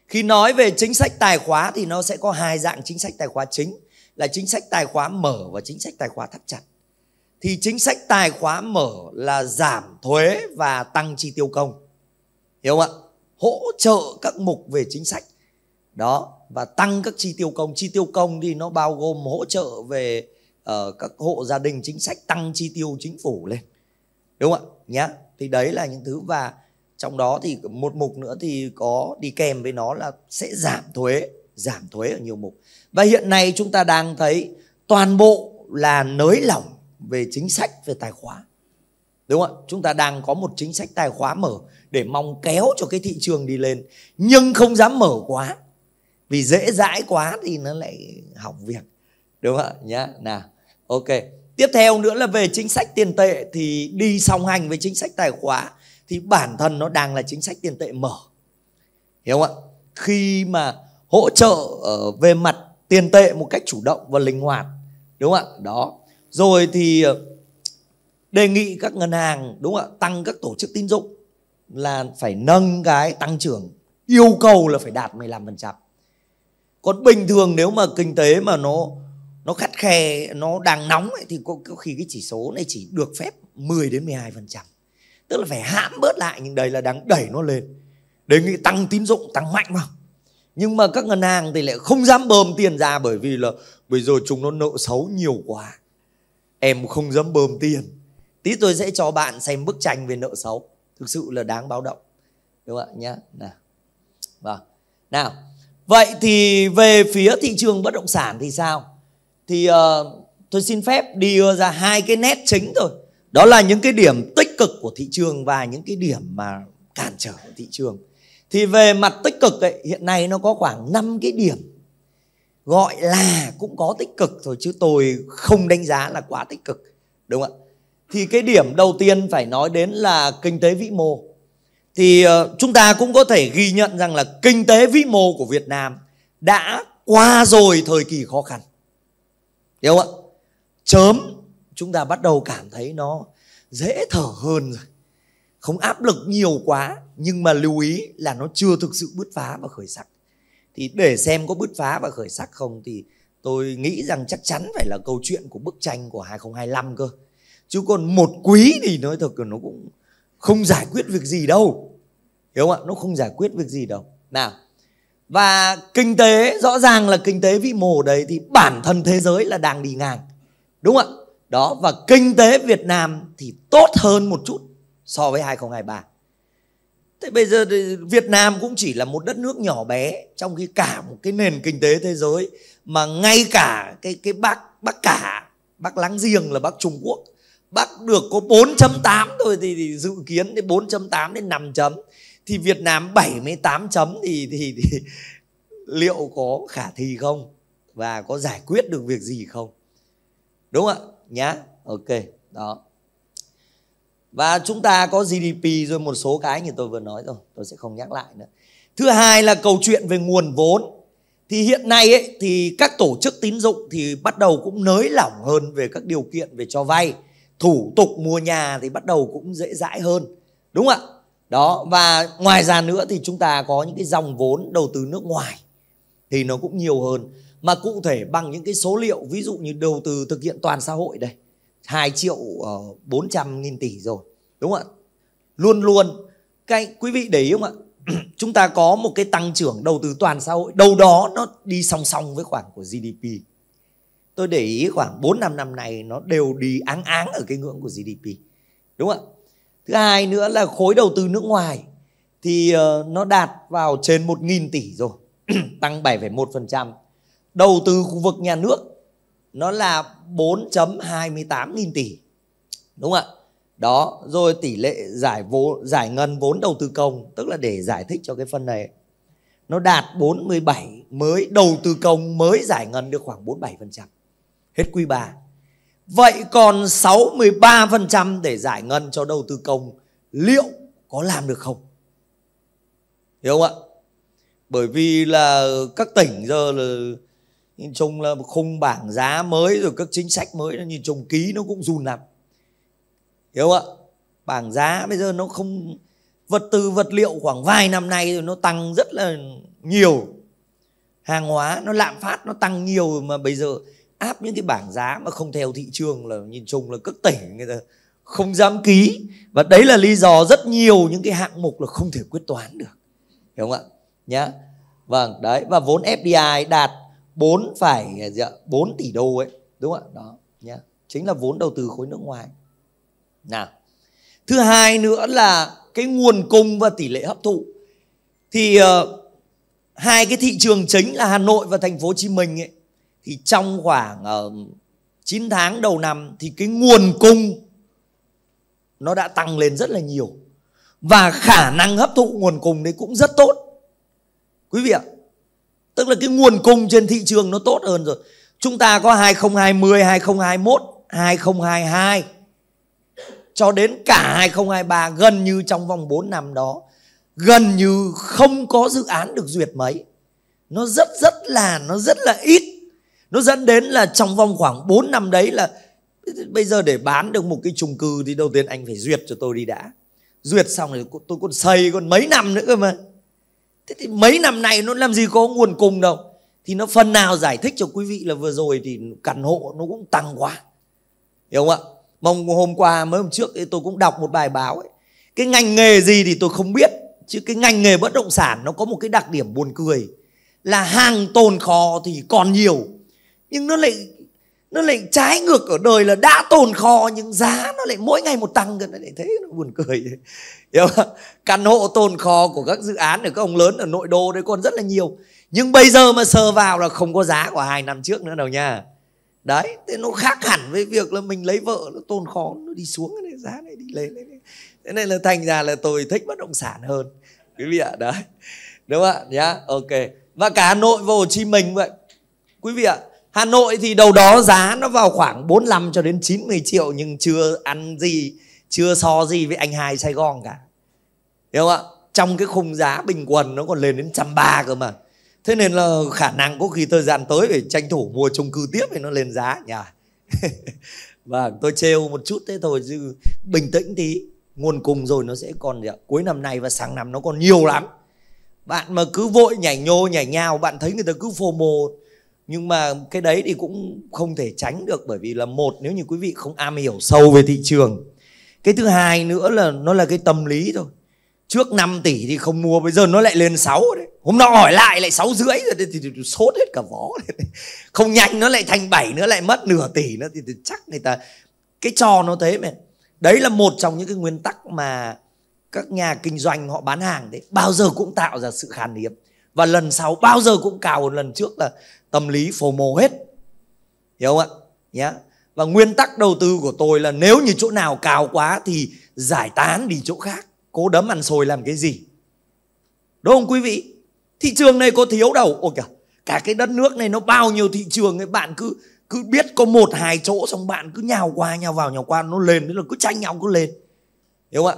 khi nói về chính sách tài khóa thì nó sẽ có hai dạng chính sách tài khóa chính là chính sách tài khóa mở và chính sách tài khóa thắt chặt thì chính sách tài khóa mở là giảm thuế và tăng chi tiêu công hiểu không ạ hỗ trợ các mục về chính sách đó và tăng các chi tiêu công chi tiêu công thì nó bao gồm hỗ trợ về uh, các hộ gia đình chính sách tăng chi tiêu chính phủ lên đúng không ạ nhá thì đấy là những thứ và trong đó thì một mục nữa thì có đi kèm với nó là sẽ giảm thuế giảm thuế ở nhiều mục và hiện nay chúng ta đang thấy toàn bộ là nới lỏng về chính sách về tài khóa đúng không ạ chúng ta đang có một chính sách tài khóa mở để mong kéo cho cái thị trường đi lên nhưng không dám mở quá vì dễ dãi quá thì nó lại hỏng việc đúng không ạ nhá nào ok tiếp theo nữa là về chính sách tiền tệ thì đi song hành với chính sách tài khóa thì bản thân nó đang là chính sách tiền tệ mở hiểu không ạ khi mà hỗ trợ ờ, về mặt tiền tệ một cách chủ động và linh hoạt đúng không ạ đó rồi thì ờ, đề nghị các ngân hàng đúng không ạ tăng các tổ chức tín dụng là phải nâng cái tăng trưởng yêu cầu là phải đạt 15%. Còn bình thường nếu mà kinh tế mà nó nó khắt khe, nó đang nóng ấy, thì có, có khi cái chỉ số này chỉ được phép 10 đến 12%. Tức là phải hãm bớt lại nhưng đây là đang đẩy nó lên. Đề nghị tăng tín dụng tăng mạnh mà. Nhưng mà các ngân hàng thì lại không dám bơm tiền ra bởi vì là bây giờ chúng nó nợ xấu nhiều quá em không dám bơm tiền tí tôi sẽ cho bạn xem bức tranh về nợ xấu thực sự là đáng báo động đúng không ạ nhá nào vâng nào vậy thì về phía thị trường bất động sản thì sao thì uh, tôi xin phép đưa ra hai cái nét chính thôi đó là những cái điểm tích cực của thị trường và những cái điểm mà cản trở của thị trường thì về mặt tích cực ấy, hiện nay nó có khoảng 5 cái điểm gọi là cũng có tích cực rồi chứ tôi không đánh giá là quá tích cực đúng không ạ thì cái điểm đầu tiên phải nói đến là kinh tế vĩ mô thì ờ, chúng ta cũng có thể ghi nhận rằng là kinh tế vĩ mô của Việt Nam đã qua rồi thời kỳ khó khăn hiểu không ạ chớm chúng ta bắt đầu cảm thấy nó dễ thở hơn rồi không áp lực nhiều quá nhưng mà lưu ý là nó chưa thực sự bứt phá và khởi sắc thì để xem có bứt phá và khởi sắc không thì tôi nghĩ rằng chắc chắn phải là câu chuyện của bức tranh của 2025 cơ chứ còn một quý thì nói thật là nó cũng không giải quyết việc gì đâu hiểu không ạ nó không giải quyết việc gì đâu nào và kinh tế rõ ràng là kinh tế vĩ mô đấy thì bản thân thế giới là đang đi ngang đúng không ạ đó và kinh tế Việt Nam thì tốt hơn một chút so với 2023 Thế bây giờ Việt Nam cũng chỉ là một đất nước nhỏ bé trong khi cả một cái nền kinh tế thế giới mà ngay cả cái cái bác bác cả bác láng giềng là bác Trung Quốc bác được có 4.8 thôi thì, thì dự kiến đến 4.8 đến 5 chấm thì Việt Nam 78 chấm thì, thì, thì liệu có khả thi không và có giải quyết được việc gì không đúng không ạ nhá ok đó và chúng ta có GDP rồi một số cái như tôi vừa nói rồi tôi sẽ không nhắc lại nữa thứ hai là câu chuyện về nguồn vốn thì hiện nay ấy, thì các tổ chức tín dụng thì bắt đầu cũng nới lỏng hơn về các điều kiện về cho vay thủ tục mua nhà thì bắt đầu cũng dễ dãi hơn đúng không ạ đó và ngoài ra nữa thì chúng ta có những cái dòng vốn đầu tư nước ngoài thì nó cũng nhiều hơn mà cụ thể bằng những cái số liệu ví dụ như đầu tư thực hiện toàn xã hội đây 2 triệu 400 ờ, nghìn tỷ rồi đúng không ạ luôn luôn cái quý vị để ý không ạ chúng ta có một cái tăng trưởng đầu tư toàn xã hội đâu đó nó đi song song với khoảng của GDP tôi để ý khoảng 4 5 năm này nó đều đi áng áng ở cái ngưỡng của GDP đúng không ạ thứ hai nữa là khối đầu tư nước ngoài thì ờ, nó đạt vào trên 1.000 tỷ rồi tăng 7,1% đầu tư khu vực nhà nước nó là 4.28 nghìn tỷ đúng không ạ đó rồi tỷ lệ giải vốn giải ngân vốn đầu tư công tức là để giải thích cho cái phần này nó đạt 47 mới đầu tư công mới giải ngân được khoảng 47% hết quý 3 vậy còn 63% để giải ngân cho đầu tư công liệu có làm được không hiểu không ạ bởi vì là các tỉnh giờ là nhìn chung là khung bảng giá mới rồi các chính sách mới nhìn chung ký nó cũng run lắm hiểu không ạ bảng giá bây giờ nó không vật tư vật liệu khoảng vài năm nay rồi nó tăng rất là nhiều hàng hóa nó lạm phát nó tăng nhiều mà bây giờ áp những cái bảng giá mà không theo thị trường là nhìn chung là các tỉnh người ta không dám ký và đấy là lý do rất nhiều những cái hạng mục là không thể quyết toán được hiểu không ạ nhá vâng đấy và vốn FDI đạt 4 phải gì ạ? 4 tỷ đô ấy, đúng không ạ? Đó nhé. Chính là vốn đầu tư khối nước ngoài. Nào. Thứ hai nữa là cái nguồn cung và tỷ lệ hấp thụ. Thì uh, hai cái thị trường chính là Hà Nội và thành phố Hồ Chí Minh ấy thì trong khoảng uh, ờ, 9 tháng đầu năm thì cái nguồn cung nó đã tăng lên rất là nhiều và khả năng hấp thụ nguồn cung đấy cũng rất tốt quý vị ạ Tức là cái nguồn cung trên thị trường nó tốt hơn rồi. Chúng ta có 2020, 2021, 2022 cho đến cả 2023 gần như trong vòng 4 năm đó gần như không có dự án được duyệt mấy. Nó rất rất là nó rất là ít. Nó dẫn đến là trong vòng khoảng 4 năm đấy là bây giờ để bán được một cái chung cư thì đầu tiên anh phải duyệt cho tôi đi đã. Duyệt xong rồi tôi còn xây còn mấy năm nữa cơ mà thế thì mấy năm nay nó làm gì có nguồn cung đâu thì nó phần nào giải thích cho quý vị là vừa rồi thì căn hộ nó cũng tăng quá hiểu không ạ mong hôm qua mới hôm trước tôi cũng đọc một bài báo ấy cái ngành nghề gì thì tôi không biết chứ cái ngành nghề bất động sản nó có một cái đặc điểm buồn cười là hàng tồn kho thì còn nhiều nhưng nó lại nó lại trái ngược ở đời là đã tồn kho nhưng giá nó lại mỗi ngày một tăng gần nó lại thế nó buồn cười hiểu không? căn hộ tồn kho của các dự án ở các ông lớn ở nội đô đấy còn rất là nhiều nhưng bây giờ mà sờ vào là không có giá của hai năm trước nữa đâu nha đấy thế nó khác hẳn với việc là mình lấy vợ nó tồn kho nó đi xuống cái giá này đi lên thế nên là thành ra là tôi thích bất động sản hơn quý vị ạ đấy đúng không ạ nhá ok và cả hà nội và hồ chí minh vậy quý vị ạ Hà Nội thì đầu đó giá nó vào khoảng 45 cho đến 90 triệu nhưng chưa ăn gì, chưa so gì với anh hai Sài Gòn cả. Hiểu không ạ? Trong cái khung giá bình quần nó còn lên đến 130 cơ mà. Thế nên là khả năng có khi thời gian tới phải tranh thủ mua chung cư tiếp thì nó lên giá nhỉ. và vâng, tôi trêu một chút thế thôi chứ bình tĩnh tí nguồn cùng rồi nó sẽ còn gì ạ? cuối năm nay và sáng năm nó còn nhiều lắm bạn mà cứ vội nhảy nhô nhảy nhào bạn thấy người ta cứ phô mô nhưng mà cái đấy thì cũng không thể tránh được bởi vì là một nếu như quý vị không am hiểu sâu về thị trường cái thứ hai nữa là nó là cái tâm lý thôi trước 5 tỷ thì không mua bây giờ nó lại lên 6 đấy hôm nọ hỏi lại lại sáu rưỡi rồi thì, thì, thì, sốt hết cả vó không nhanh nó lại thành 7 nữa lại mất nửa tỷ nữa thì, thì chắc người ta cái trò nó thế mà đấy là một trong những cái nguyên tắc mà các nhà kinh doanh họ bán hàng đấy bao giờ cũng tạo ra sự khan hiếm và lần sau bao giờ cũng cao hơn lần trước là tâm lý FOMO hết hiểu không ạ nhá và nguyên tắc đầu tư của tôi là nếu như chỗ nào cao quá thì giải tán đi chỗ khác cố đấm ăn xôi làm cái gì đúng không quý vị thị trường này có thiếu đâu ôi kìa cả cái đất nước này nó bao nhiêu thị trường ấy bạn cứ cứ biết có một hai chỗ xong bạn cứ nhào qua nhào vào nhào qua nó lên đấy là cứ tranh nhau cứ lên hiểu không ạ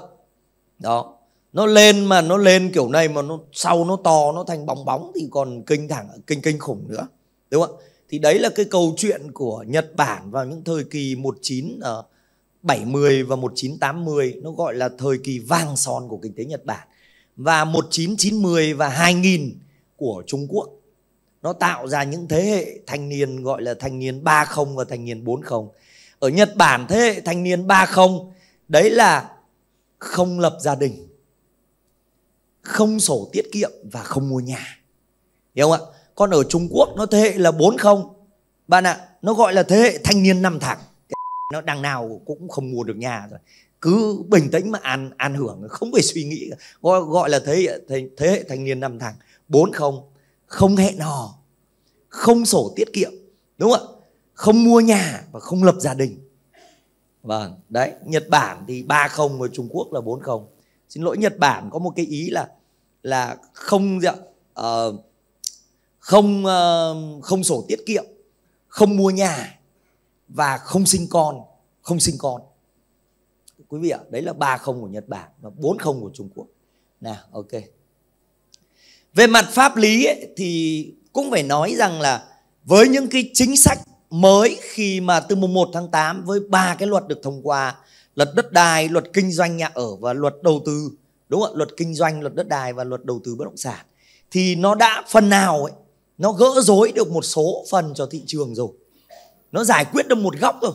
đó nó lên mà nó lên kiểu này mà nó sau nó to nó thành bóng bóng thì còn kinh thẳng kinh kinh khủng nữa đúng không thì đấy là cái câu chuyện của Nhật Bản vào những thời kỳ 1970 ờ, và 1980 nó gọi là thời kỳ vàng son của kinh tế Nhật Bản và 1990 và 2000 của Trung Quốc nó tạo ra những thế hệ thanh niên gọi là thanh niên 30 và thanh niên 40 ở Nhật Bản thế hệ thanh niên 30 đấy là không lập gia đình không sổ tiết kiệm và không mua nhà hiểu không ạ con ở Trung Quốc nó thế hệ là 40 Bạn ạ, à, nó gọi là thế hệ thanh niên năm thẳng nó đằng nào cũng không mua được nhà rồi cứ bình tĩnh mà ăn an hưởng không phải suy nghĩ gọi gọi là thế hệ thế, thế hệ thanh niên năm thẳng bốn không không hẹn hò không sổ tiết kiệm đúng không ạ không mua nhà và không lập gia đình vâng đấy nhật bản thì ba không và trung quốc là bốn không xin lỗi nhật bản có một cái ý là là không gì dạ, uh, ờ, không ờ, không sổ tiết kiệm không mua nhà và không sinh con không sinh con quý vị ạ đấy là ba không của nhật bản và bốn không của trung quốc nào ok về mặt pháp lý ấy, thì cũng phải nói rằng là với những cái chính sách mới khi mà từ mùng 1 tháng 8 với ba cái luật được thông qua luật đất đai, luật kinh doanh nhà ở và luật đầu tư đúng không ạ? Luật kinh doanh, luật đất đai và luật đầu tư bất động sản thì nó đã phần nào ấy nó gỡ rối được một số phần cho thị trường rồi nó giải quyết được một góc rồi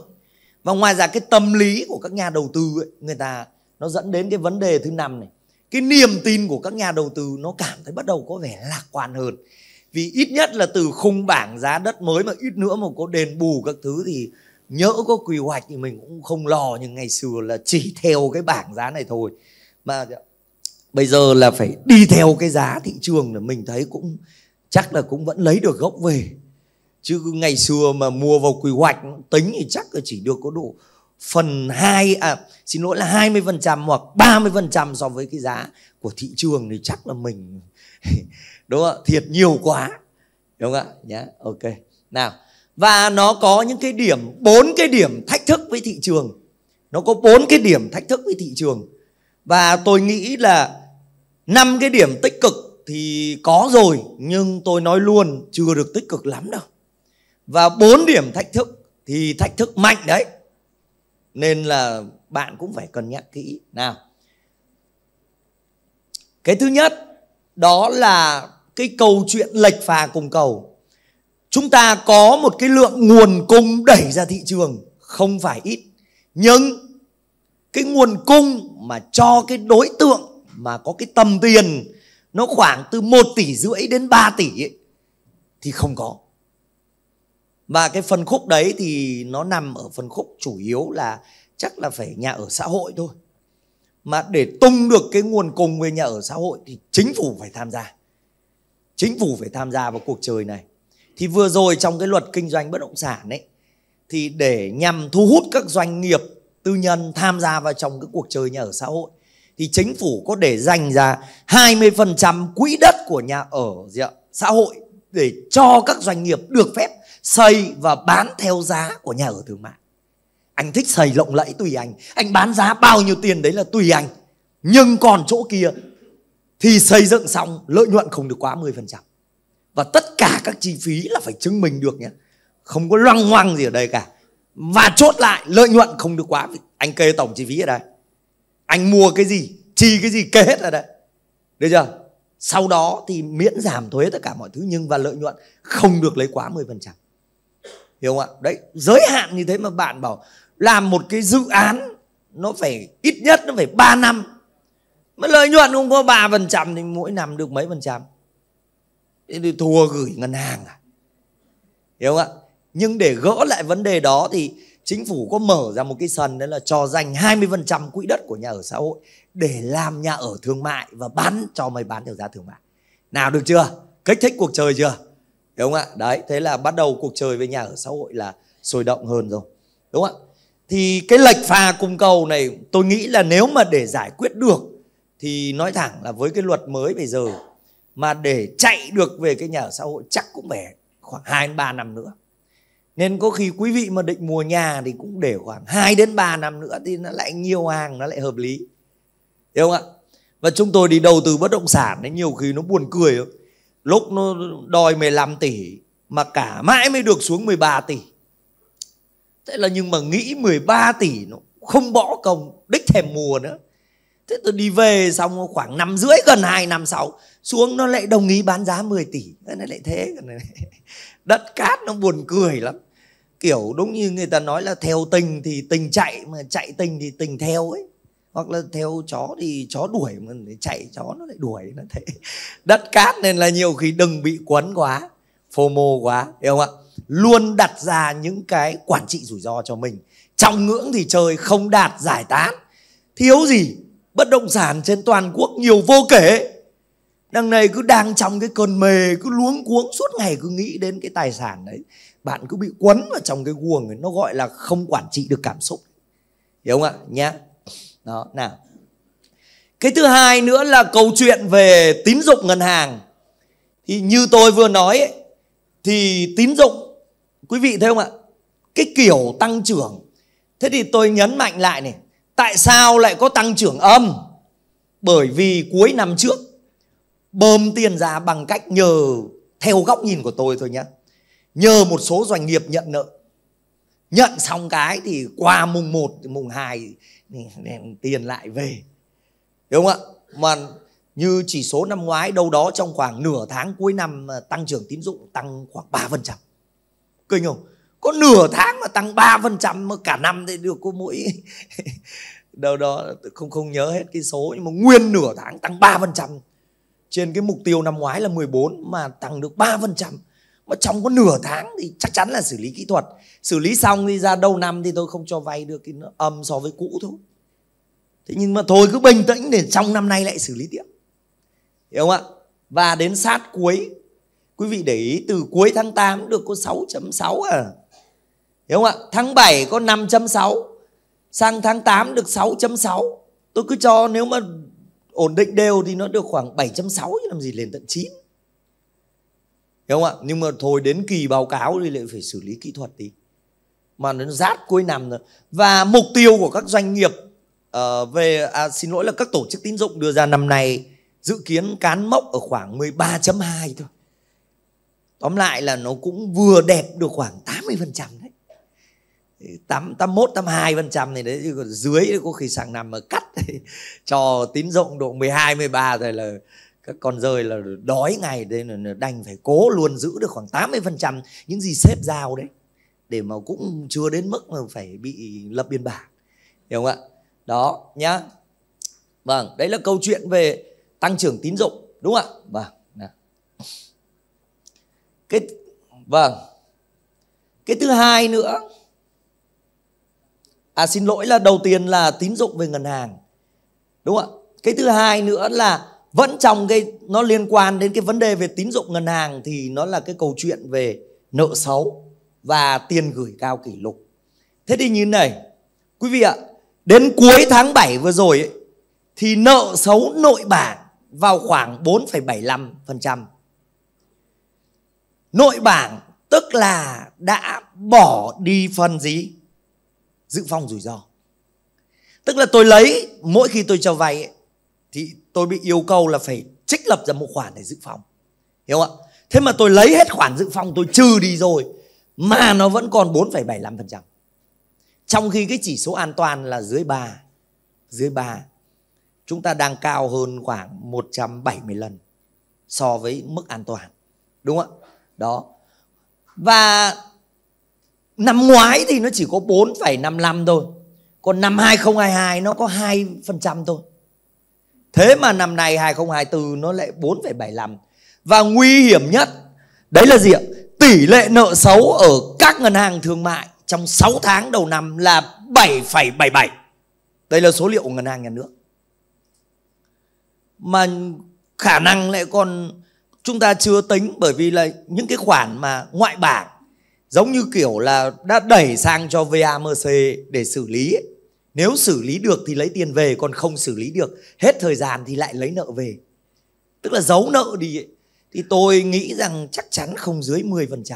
và ngoài ra cái tâm lý của các nhà đầu tư ấy, người ta nó dẫn đến cái vấn đề thứ năm này cái niềm tin của các nhà đầu tư nó cảm thấy bắt đầu có vẻ lạc quan hơn vì ít nhất là từ khung bảng giá đất mới mà ít nữa mà có đền bù các thứ thì nhỡ có quy hoạch thì mình cũng không lo nhưng ngày xưa là chỉ theo cái bảng giá này thôi mà bây giờ là phải đi theo cái giá thị trường là mình thấy cũng chắc là cũng vẫn lấy được gốc về chứ ngày xưa mà mua vào quy hoạch tính thì chắc là chỉ được có độ phần hai à xin lỗi là 20% hoặc 30% so với cái giá của thị trường thì chắc là mình đúng không ạ thiệt nhiều quá đúng không ạ nhá ok nào và nó có những cái điểm bốn cái điểm thách thức với thị trường nó có bốn cái điểm thách thức với thị trường và tôi nghĩ là năm cái điểm tích cực thì có rồi nhưng tôi nói luôn chưa được tích cực lắm đâu và bốn điểm thách thức thì thách thức mạnh đấy nên là bạn cũng phải cân nhắc kỹ nào cái thứ nhất đó là cái câu chuyện lệch phà cùng cầu chúng ta có một cái lượng nguồn cung đẩy ra thị trường không phải ít nhưng cái nguồn cung mà cho cái đối tượng mà có cái tầm tiền nó khoảng từ 1 tỷ rưỡi đến 3 tỷ ấy, thì không có và cái phần khúc đấy thì nó nằm ở phần khúc chủ yếu là chắc là phải nhà ở xã hội thôi mà để tung được cái nguồn cùng về nhà ở xã hội thì chính phủ phải tham gia chính phủ phải tham gia vào cuộc chơi này thì vừa rồi trong cái luật kinh doanh bất động sản ấy thì để nhằm thu hút các doanh nghiệp tư nhân tham gia vào trong cái cuộc chơi nhà ở xã hội thì chính phủ có để dành ra 20% quỹ đất của nhà ở gì ạ? xã hội để cho các doanh nghiệp được phép xây và bán theo giá của nhà ở thương mại. Anh thích xây lộng lẫy tùy anh, anh bán giá bao nhiêu tiền đấy là tùy anh. Nhưng còn chỗ kia thì xây dựng xong lợi nhuận không được quá 10%. Và tất cả các chi phí là phải chứng minh được nhé. Không có loang ngoang gì ở đây cả. Và chốt lại lợi nhuận không được quá anh kê tổng chi phí ở đây anh mua cái gì chi cái gì kê hết rồi đấy được chưa sau đó thì miễn giảm thuế tất cả mọi thứ nhưng và lợi nhuận không được lấy quá 10% hiểu không ạ đấy giới hạn như thế mà bạn bảo làm một cái dự án nó phải ít nhất nó phải 3 năm mà lợi nhuận không có ba phần trăm thì mỗi năm được mấy phần trăm thế thì thua gửi ngân hàng à hiểu không ạ nhưng để gỡ lại vấn đề đó thì chính phủ có mở ra một cái sân đấy là cho dành 20% quỹ đất của nhà ở xã hội để làm nhà ở thương mại và bán cho mấy bán theo giá thương mại. Nào được chưa? Kích thích cuộc chơi chưa? Đúng không ạ? Đấy, thế là bắt đầu cuộc chơi với nhà ở xã hội là sôi động hơn rồi. Đúng không ạ? Thì cái lệch pha cung cầu này tôi nghĩ là nếu mà để giải quyết được thì nói thẳng là với cái luật mới bây giờ mà để chạy được về cái nhà ở xã hội chắc cũng phải khoảng 2 3 năm nữa nên có khi quý vị mà định mua nhà thì cũng để khoảng 2 đến 3 năm nữa thì nó lại nhiều hàng nó lại hợp lý hiểu không ạ và chúng tôi đi đầu tư bất động sản đấy nhiều khi nó buồn cười lắm. lúc nó đòi 15 tỷ mà cả mãi mới được xuống 13 tỷ thế là nhưng mà nghĩ 13 tỷ nó không bỏ công đích thèm mùa nữa thế tôi đi về xong khoảng năm rưỡi gần 2 năm sau xuống nó lại đồng ý bán giá 10 tỷ nó lại thế đất cát nó buồn cười lắm kiểu đúng như người ta nói là theo tình thì tình chạy mà chạy tình thì tình theo ấy hoặc là theo chó thì chó đuổi mà chạy chó nó lại đuổi nó thế đất cát nên là nhiều khi đừng bị quấn quá fomo quá hiểu không ạ luôn đặt ra những cái quản trị rủi ro cho mình trong ngưỡng thì chơi không đạt giải tán thiếu gì bất động sản trên toàn quốc nhiều vô kể đằng này cứ đang trong cái cơn mề cứ luống cuống suốt ngày cứ nghĩ đến cái tài sản đấy bạn cứ bị quấn vào trong cái guồng ấy nó gọi là không quản trị được cảm xúc hiểu không ạ nhá đó nào cái thứ hai nữa là câu chuyện về tín dụng ngân hàng thì như tôi vừa nói ấy, thì tín dụng quý vị thấy không ạ cái kiểu tăng trưởng thế thì tôi nhấn mạnh lại này tại sao lại có tăng trưởng âm bởi vì cuối năm trước bơm tiền ra bằng cách nhờ theo góc nhìn của tôi thôi nhé nhờ một số doanh nghiệp nhận nợ nhận xong cái thì qua mùng 1, mùng 2 tiền lại về đúng không ạ mà như chỉ số năm ngoái đâu đó trong khoảng nửa tháng cuối năm tăng trưởng tín dụng tăng khoảng 3%. Kinh không? Có nửa tháng mà tăng 3% mà cả năm thì được có mỗi đâu đó không không nhớ hết cái số nhưng mà nguyên nửa tháng tăng 3% trên cái mục tiêu năm ngoái là 14 mà tăng được 3%. Mà trong có nửa tháng thì chắc chắn là xử lý kỹ thuật. Xử lý xong thì ra đầu năm thì tôi không cho vay được cái âm so với cũ thôi. Thế nhưng mà thôi cứ bình tĩnh để trong năm nay lại xử lý tiếp. Hiểu không ạ? Và đến sát cuối Quý vị để ý từ cuối tháng 8 được có 6.6 à Hiểu không ạ? Tháng 7 có 5.6 Sang tháng 8 được 6.6 Tôi cứ cho nếu mà ổn định đều thì nó được khoảng 7.6 chứ làm gì lên tận 9. Hiểu không ạ? Nhưng mà thôi đến kỳ báo cáo thì lại phải xử lý kỹ thuật đi. Mà nó rát cuối năm rồi. Và mục tiêu của các doanh nghiệp uh, về à, xin lỗi là các tổ chức tín dụng đưa ra năm nay dự kiến cán mốc ở khoảng 13.2 thôi. Tóm lại là nó cũng vừa đẹp được khoảng 80% tám tám mốt tám hai phần trăm thì đấy còn dưới có khi sang năm mà cắt cho tín dụng độ 12 13 rồi là các con rơi là đói ngày đây là đành phải cố luôn giữ được khoảng 80 phần trăm những gì xếp giao đấy để mà cũng chưa đến mức mà phải bị lập biên bản hiểu không ạ đó nhá vâng đấy là câu chuyện về tăng trưởng tín dụng đúng không ạ vâng cái vâng cái thứ hai nữa à xin lỗi là đầu tiên là tín dụng về ngân hàng đúng không ạ cái thứ hai nữa là vẫn trong cái nó liên quan đến cái vấn đề về tín dụng ngân hàng thì nó là cái câu chuyện về nợ xấu và tiền gửi cao kỷ lục thế thì như này quý vị ạ đến cuối tháng 7 vừa rồi ấy, thì nợ xấu nội bản vào khoảng 4,75%. Nội bảng tức là đã bỏ đi phần gì? dự phòng rủi ro tức là tôi lấy mỗi khi tôi cho vay thì tôi bị yêu cầu là phải trích lập ra một khoản để dự phòng hiểu không ạ thế mà tôi lấy hết khoản dự phòng tôi trừ đi rồi mà nó vẫn còn 4,75% trong khi cái chỉ số an toàn là dưới 3 dưới 3 chúng ta đang cao hơn khoảng 170 lần so với mức an toàn đúng không ạ đó và Năm ngoái thì nó chỉ có 4,55 thôi Còn năm 2022 nó có 2% thôi Thế mà năm nay 2024 nó lại 4,75 Và nguy hiểm nhất Đấy là gì ạ? Tỷ lệ nợ xấu ở các ngân hàng thương mại Trong 6 tháng đầu năm là 7,77 Đây là số liệu của ngân hàng nhà nước Mà khả năng lại còn chúng ta chưa tính bởi vì là những cái khoản mà ngoại bảng giống như kiểu là đã đẩy sang cho VAMC để xử lý nếu xử lý được thì lấy tiền về còn không xử lý được hết thời gian thì lại lấy nợ về tức là giấu nợ đi thì tôi nghĩ rằng chắc chắn không dưới 10%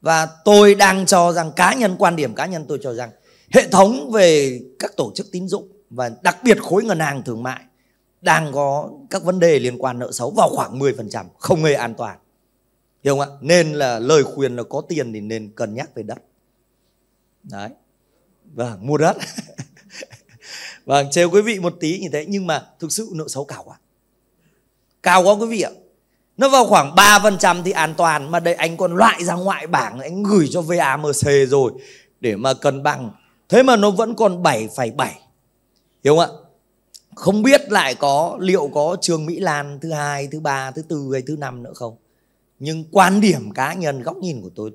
và tôi đang cho rằng cá nhân quan điểm cá nhân tôi cho rằng hệ thống về các tổ chức tín dụng và đặc biệt khối ngân hàng thương mại đang có các vấn đề liên quan nợ xấu vào khoảng 10% không hề an toàn Hiểu không ạ? Nên là lời khuyên là có tiền thì nên cân nhắc về đất. Đấy. và vâng, mua đất. và vâng, trêu quý vị một tí như thế. Nhưng mà thực sự nợ xấu cao quá. Cao quá quý vị ạ. Nó vào khoảng 3% thì an toàn. Mà đây anh còn loại ra ngoại bảng. Anh gửi cho VAMC rồi. Để mà cân bằng. Thế mà nó vẫn còn 7,7. Hiểu không ạ? Không biết lại có liệu có trường Mỹ Lan thứ hai, thứ ba, thứ tư hay thứ năm nữa không? nhưng quan điểm cá nhân góc nhìn của tôi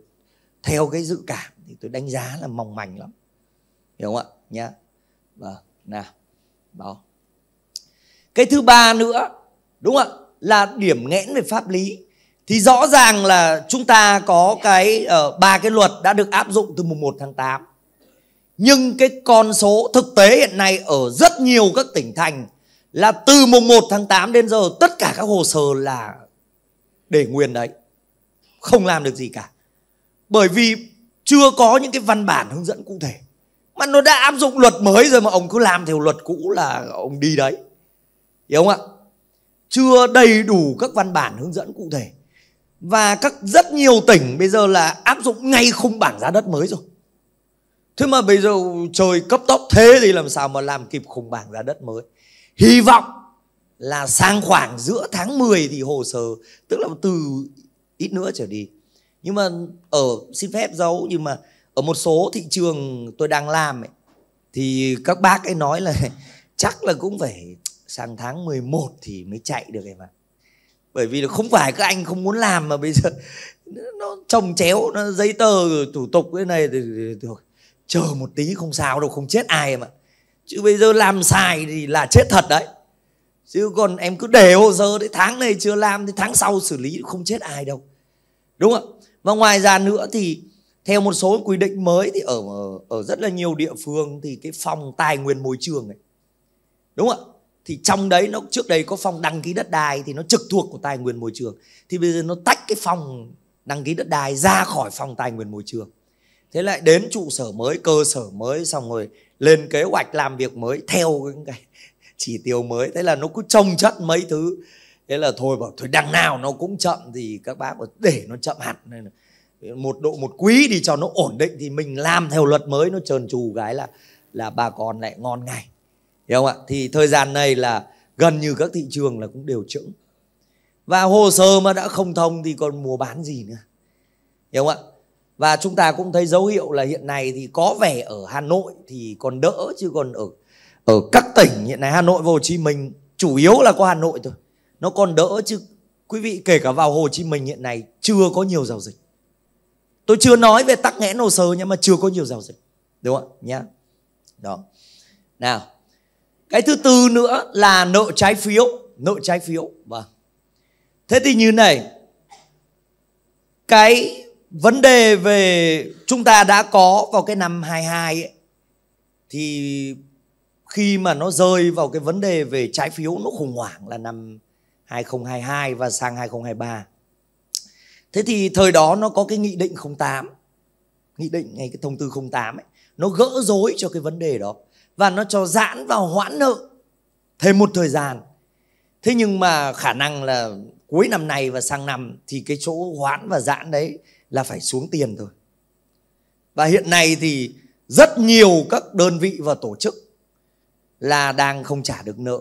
theo cái dự cảm thì tôi đánh giá là mong manh lắm hiểu không ạ nhá vâng nào đó cái thứ ba nữa đúng không ạ là điểm nghẽn về pháp lý thì rõ ràng là chúng ta có cái ờ, ba uh, cái luật đã được áp dụng từ mùng 1 tháng 8 nhưng cái con số thực tế hiện nay ở rất nhiều các tỉnh thành là từ mùng 1 tháng 8 đến giờ tất cả các hồ sơ là để nguyên đấy không làm được gì cả bởi vì chưa có những cái văn bản hướng dẫn cụ thể mà nó đã áp dụng luật mới rồi mà ông cứ làm theo luật cũ là ông đi đấy hiểu không ạ chưa đầy đủ các văn bản hướng dẫn cụ thể và các rất nhiều tỉnh bây giờ là áp dụng ngay khung bảng giá đất mới rồi thế mà bây giờ trời cấp tốc thế thì làm sao mà làm kịp khung bảng giá đất mới hy vọng là sang khoảng giữa tháng 10 thì hồ sơ tức là từ ít nữa trở đi nhưng mà ở xin phép dấu nhưng mà ở một số thị trường tôi đang làm ấy, thì các bác ấy nói là chắc là cũng phải sang tháng 11 thì mới chạy được em ạ bởi vì là không phải các anh không muốn làm mà bây giờ nó trồng chéo nó giấy tờ thủ tục thế này thì, thì, chờ một tí không sao đâu không chết ai em ạ chứ bây giờ làm xài thì là chết thật đấy chứ còn em cứ để hồ sơ đấy tháng này chưa làm thì tháng sau xử lý không chết ai đâu đúng không và ngoài ra nữa thì theo một số quy định mới thì ở ở rất là nhiều địa phương thì cái phòng tài nguyên môi trường này đúng không ạ thì trong đấy nó trước đây có phòng đăng ký đất đai thì nó trực thuộc của tài nguyên môi trường thì bây giờ nó tách cái phòng đăng ký đất đai ra khỏi phòng tài nguyên môi trường thế lại đến trụ sở mới cơ sở mới xong rồi lên kế hoạch làm việc mới theo cái chỉ tiêu mới thế là nó cứ trông chất mấy thứ thế là thôi bảo thôi đằng nào nó cũng chậm thì các bác bảo để nó chậm hẳn một độ một quý thì cho nó ổn định thì mình làm theo luật mới nó trơn trù cái là là bà con lại ngon ngày hiểu không ạ thì thời gian này là gần như các thị trường là cũng đều chững và hồ sơ mà đã không thông thì còn mua bán gì nữa hiểu không ạ và chúng ta cũng thấy dấu hiệu là hiện nay thì có vẻ ở hà nội thì còn đỡ chứ còn ở ở các tỉnh hiện nay Hà Nội và Hồ Chí Minh chủ yếu là có Hà Nội thôi nó còn đỡ chứ quý vị kể cả vào Hồ Chí Minh hiện nay chưa có nhiều giao dịch tôi chưa nói về tắc nghẽn hồ sơ nhưng mà chưa có nhiều giao dịch đúng không nhá đó nào cái thứ tư nữa là nợ trái phiếu nợ trái phiếu vâng thế thì như này cái vấn đề về chúng ta đã có vào cái năm 22 ấy, thì khi mà nó rơi vào cái vấn đề về trái phiếu nó khủng hoảng là năm 2022 và sang 2023. Thế thì thời đó nó có cái nghị định 08 Nghị định hay cái thông tư 08 ấy Nó gỡ rối cho cái vấn đề đó Và nó cho giãn vào hoãn nợ Thêm một thời gian Thế nhưng mà khả năng là cuối năm này và sang năm Thì cái chỗ hoãn và giãn đấy là phải xuống tiền thôi Và hiện nay thì rất nhiều các đơn vị và tổ chức là đang không trả được nợ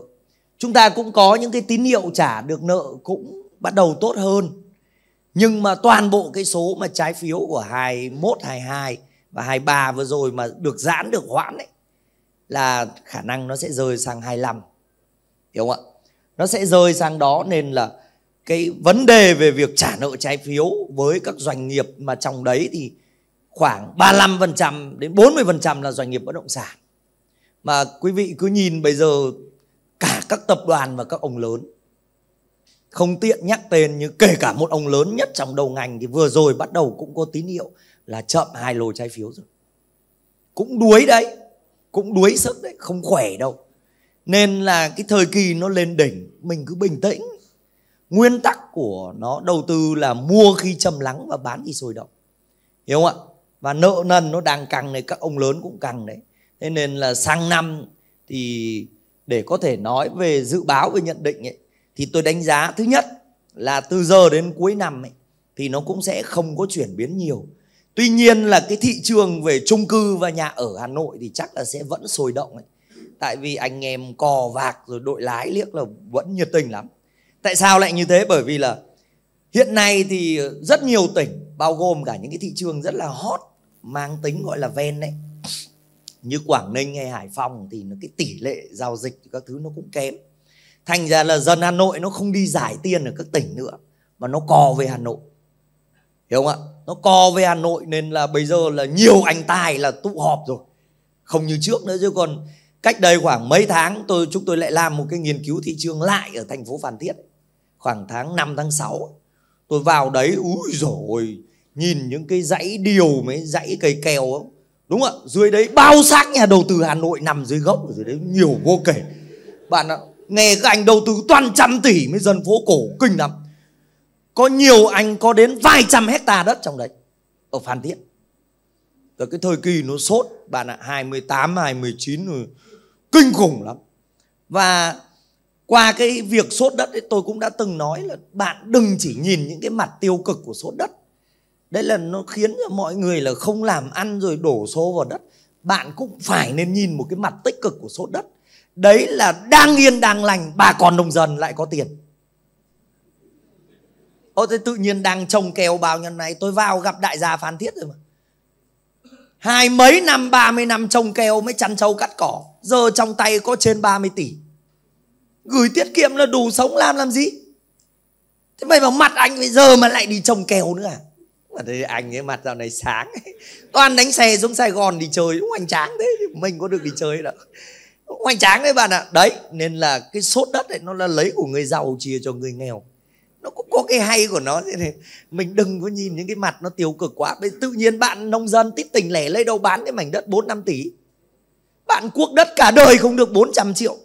chúng ta cũng có những cái tín hiệu trả được nợ cũng bắt đầu tốt hơn nhưng mà toàn bộ cái số mà trái phiếu của 21, 22 và 23 vừa rồi mà được giãn được hoãn ấy là khả năng nó sẽ rơi sang 25. Hiểu không ạ? Nó sẽ rơi sang đó nên là cái vấn đề về việc trả nợ trái phiếu với các doanh nghiệp mà trong đấy thì khoảng 35% đến 40% là doanh nghiệp bất động sản mà quý vị cứ nhìn bây giờ cả các tập đoàn và các ông lớn không tiện nhắc tên nhưng kể cả một ông lớn nhất trong đầu ngành thì vừa rồi bắt đầu cũng có tín hiệu là chậm hai lô trái phiếu rồi cũng đuối đấy cũng đuối sức đấy không khỏe đâu nên là cái thời kỳ nó lên đỉnh mình cứ bình tĩnh nguyên tắc của nó đầu tư là mua khi trầm lắng và bán khi sôi động hiểu không ạ và nợ nần nó đang căng này các ông lớn cũng căng đấy thế nên là sang năm thì để có thể nói về dự báo về nhận định ấy, thì tôi đánh giá thứ nhất là từ giờ đến cuối năm ấy, thì nó cũng sẽ không có chuyển biến nhiều tuy nhiên là cái thị trường về chung cư và nhà ở hà nội thì chắc là sẽ vẫn sôi động ấy. tại vì anh em cò vạc rồi đội lái liếc là vẫn nhiệt tình lắm tại sao lại như thế bởi vì là hiện nay thì rất nhiều tỉnh bao gồm cả những cái thị trường rất là hot mang tính gọi là ven đấy như Quảng Ninh hay Hải Phòng thì nó cái tỷ lệ giao dịch các thứ nó cũng kém thành ra là dân Hà Nội nó không đi giải tiền ở các tỉnh nữa mà nó cò về Hà Nội hiểu không ạ nó co về Hà Nội nên là bây giờ là nhiều anh tài là tụ họp rồi không như trước nữa chứ còn cách đây khoảng mấy tháng tôi chúng tôi lại làm một cái nghiên cứu thị trường lại ở thành phố Phan Thiết khoảng tháng 5 tháng 6 tôi vào đấy úi rồi nhìn những cái dãy điều mấy dãy cây keo đúng ạ dưới đấy bao xác nhà đầu tư hà nội nằm dưới gốc dưới đấy nhiều vô kể bạn ạ nghe các anh đầu tư toàn trăm tỷ mới dân phố cổ kinh lắm có nhiều anh có đến vài trăm hecta đất trong đấy ở phan thiết rồi cái thời kỳ nó sốt bạn ạ 28 29 rồi kinh khủng lắm và qua cái việc sốt đất ấy tôi cũng đã từng nói là bạn đừng chỉ nhìn những cái mặt tiêu cực của sốt đất đấy là nó khiến cho mọi người là không làm ăn rồi đổ số vào đất bạn cũng phải nên nhìn một cái mặt tích cực của số đất đấy là đang yên đang lành bà còn nông dân lại có tiền ô thế tự nhiên đang trồng kèo bao nhiêu này tôi vào gặp đại gia phan thiết rồi mà hai mấy năm ba mươi năm trồng kèo mới chăn trâu cắt cỏ giờ trong tay có trên 30 tỷ gửi tiết kiệm là đủ sống làm làm gì thế mày vào mặt anh bây giờ mà lại đi trồng kèo nữa à mà thì anh ấy mặt dạo này sáng ấy. toàn đánh xe xuống sài gòn đi chơi cũng anh tráng thế mình có được đi chơi đâu đúng tráng đấy bạn ạ đấy nên là cái sốt đất ấy nó là lấy của người giàu chia cho người nghèo nó cũng có cái hay của nó thế này mình đừng có nhìn những cái mặt nó tiêu cực quá Bây tự nhiên bạn nông dân tít tình lẻ lấy đâu bán cái mảnh đất 4 5 tỷ bạn cuốc đất cả đời không được 400 triệu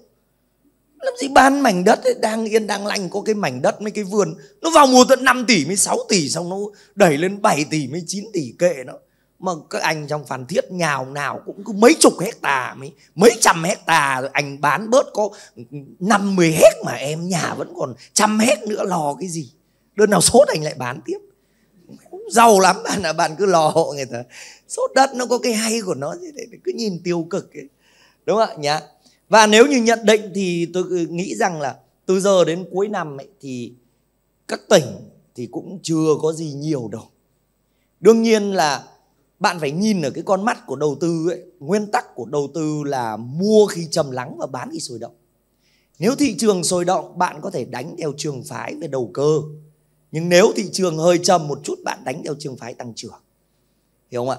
làm gì bán mảnh đất ấy, đang yên đang lành có cái mảnh đất mấy cái vườn nó vào mùa tận 5 tỷ mới 6 tỷ xong nó đẩy lên 7 tỷ mới 9 tỷ kệ nó mà các anh trong Phan Thiết nhào nào cũng cứ mấy chục hecta mấy mấy trăm hecta rồi anh bán bớt có 50 hect mà em nhà vẫn còn trăm hect nữa lò cái gì đơn nào sốt anh lại bán tiếp giàu lắm bạn là bạn cứ lò hộ người ta sốt đất nó có cái hay của nó gì đấy cứ nhìn tiêu cực ấy. đúng không ạ nhá và nếu như nhận định thì tôi nghĩ rằng là từ giờ đến cuối năm ấy, thì các tỉnh thì cũng chưa có gì nhiều đâu đương nhiên là bạn phải nhìn ở cái con mắt của đầu tư ấy, nguyên tắc của đầu tư là mua khi trầm lắng và bán khi sôi động nếu thị trường sôi động bạn có thể đánh theo trường phái về đầu cơ nhưng nếu thị trường hơi trầm một chút bạn đánh theo trường phái tăng trưởng hiểu không ạ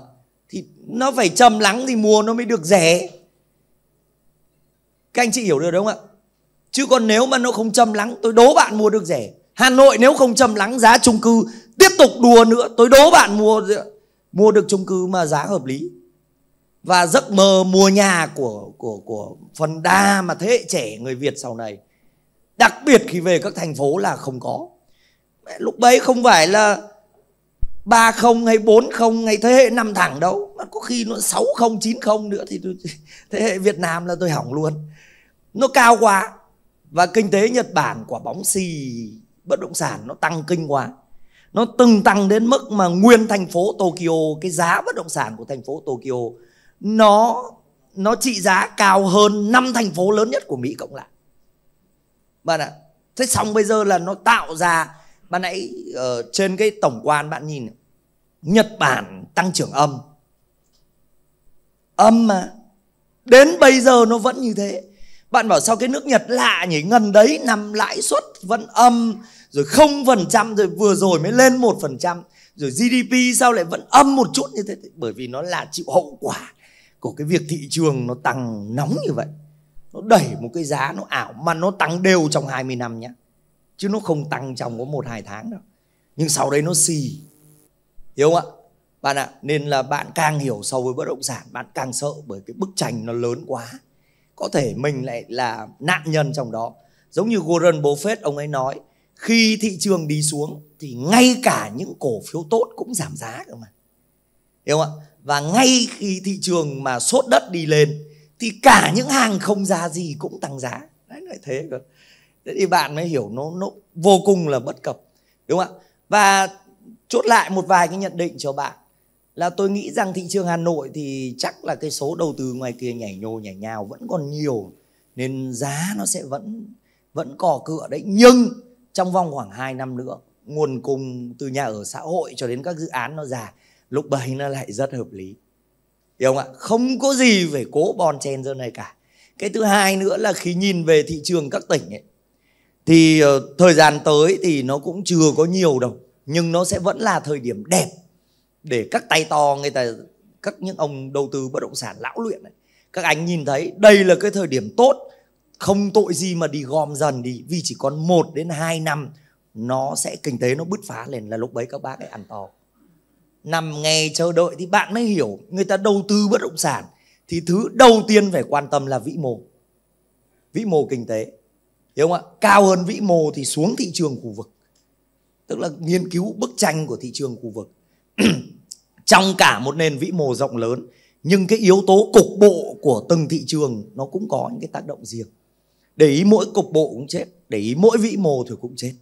thì nó phải trầm lắng thì mua nó mới được rẻ các anh chị hiểu được đúng không ạ? Chứ còn nếu mà nó không châm lắng Tôi đố bạn mua được rẻ Hà Nội nếu không châm lắng giá chung cư Tiếp tục đùa nữa Tôi đố bạn mua mua được chung cư mà giá hợp lý Và giấc mơ mua nhà của, của, của phần đa mà thế hệ trẻ người Việt sau này Đặc biệt khi về các thành phố là không có Lúc đấy không phải là ba không hay bốn không hay thế hệ năm thẳng đâu mà có khi nó sáu không chín không nữa thì tôi, thế hệ Việt Nam là tôi hỏng luôn nó cao quá và kinh tế Nhật Bản quả bóng xì bất động sản nó tăng kinh quá nó từng tăng đến mức mà nguyên thành phố Tokyo cái giá bất động sản của thành phố Tokyo nó nó trị giá cao hơn năm thành phố lớn nhất của Mỹ cộng lại bạn ạ thế xong bây giờ là nó tạo ra ban nãy ở ờ, trên cái tổng quan bạn nhìn Nhật Bản tăng trưởng âm âm mà đến bây giờ nó vẫn như thế bạn bảo sao cái nước Nhật lạ nhỉ ngần đấy nằm lãi suất vẫn âm rồi không phần trăm rồi vừa rồi mới lên một phần trăm rồi GDP sao lại vẫn âm một chút như thế bởi vì nó là chịu hậu quả của cái việc thị trường nó tăng nóng như vậy nó đẩy một cái giá nó ảo mà nó tăng đều trong 20 năm nhé chứ nó không tăng trong có một hai tháng đâu nhưng sau đấy nó xì hiểu không ạ bạn ạ nên là bạn càng hiểu sâu với bất động sản bạn càng sợ bởi cái bức tranh nó lớn quá có thể mình lại là nạn nhân trong đó giống như Warren Buffett ông ấy nói khi thị trường đi xuống thì ngay cả những cổ phiếu tốt cũng giảm giá cơ mà hiểu không ạ và ngay khi thị trường mà sốt đất đi lên thì cả những hàng không ra gì cũng tăng giá đấy là thế cơ thế thì bạn mới hiểu nó nó vô cùng là bất cập đúng không ạ và chốt lại một vài cái nhận định cho bạn là tôi nghĩ rằng thị trường Hà Nội thì chắc là cái số đầu tư ngoài kia nhảy nhô nhảy nhào vẫn còn nhiều nên giá nó sẽ vẫn vẫn cò cựa đấy nhưng trong vòng khoảng 2 năm nữa nguồn cung từ nhà ở xã hội cho đến các dự án nó già lúc bấy nó lại rất hợp lý hiểu không ạ không có gì phải cố bon chen giờ này cả cái thứ hai nữa là khi nhìn về thị trường các tỉnh ấy thì ờ, thời gian tới thì nó cũng chưa có nhiều đâu nhưng nó sẽ vẫn là thời điểm đẹp để các tay to người ta các những ông đầu tư bất động sản lão luyện này các anh nhìn thấy đây là cái thời điểm tốt không tội gì mà đi gom dần đi vì chỉ còn 1 đến 2 năm nó sẽ kinh tế nó bứt phá lên là lúc đấy các bác ấy ăn to nằm nghe chờ đợi thì bạn mới hiểu người ta đầu tư bất động sản thì thứ đầu tiên phải quan tâm là vĩ mô vĩ mô kinh tế hiểu không ạ cao hơn vĩ mô thì xuống thị trường khu vực tức là nghiên cứu bức tranh của thị trường khu vực trong cả một nền vĩ mô rộng lớn nhưng cái yếu tố cục bộ của từng thị trường nó cũng có những cái tác động riêng để ý mỗi cục bộ cũng chết để ý mỗi vĩ mô thì cũng chết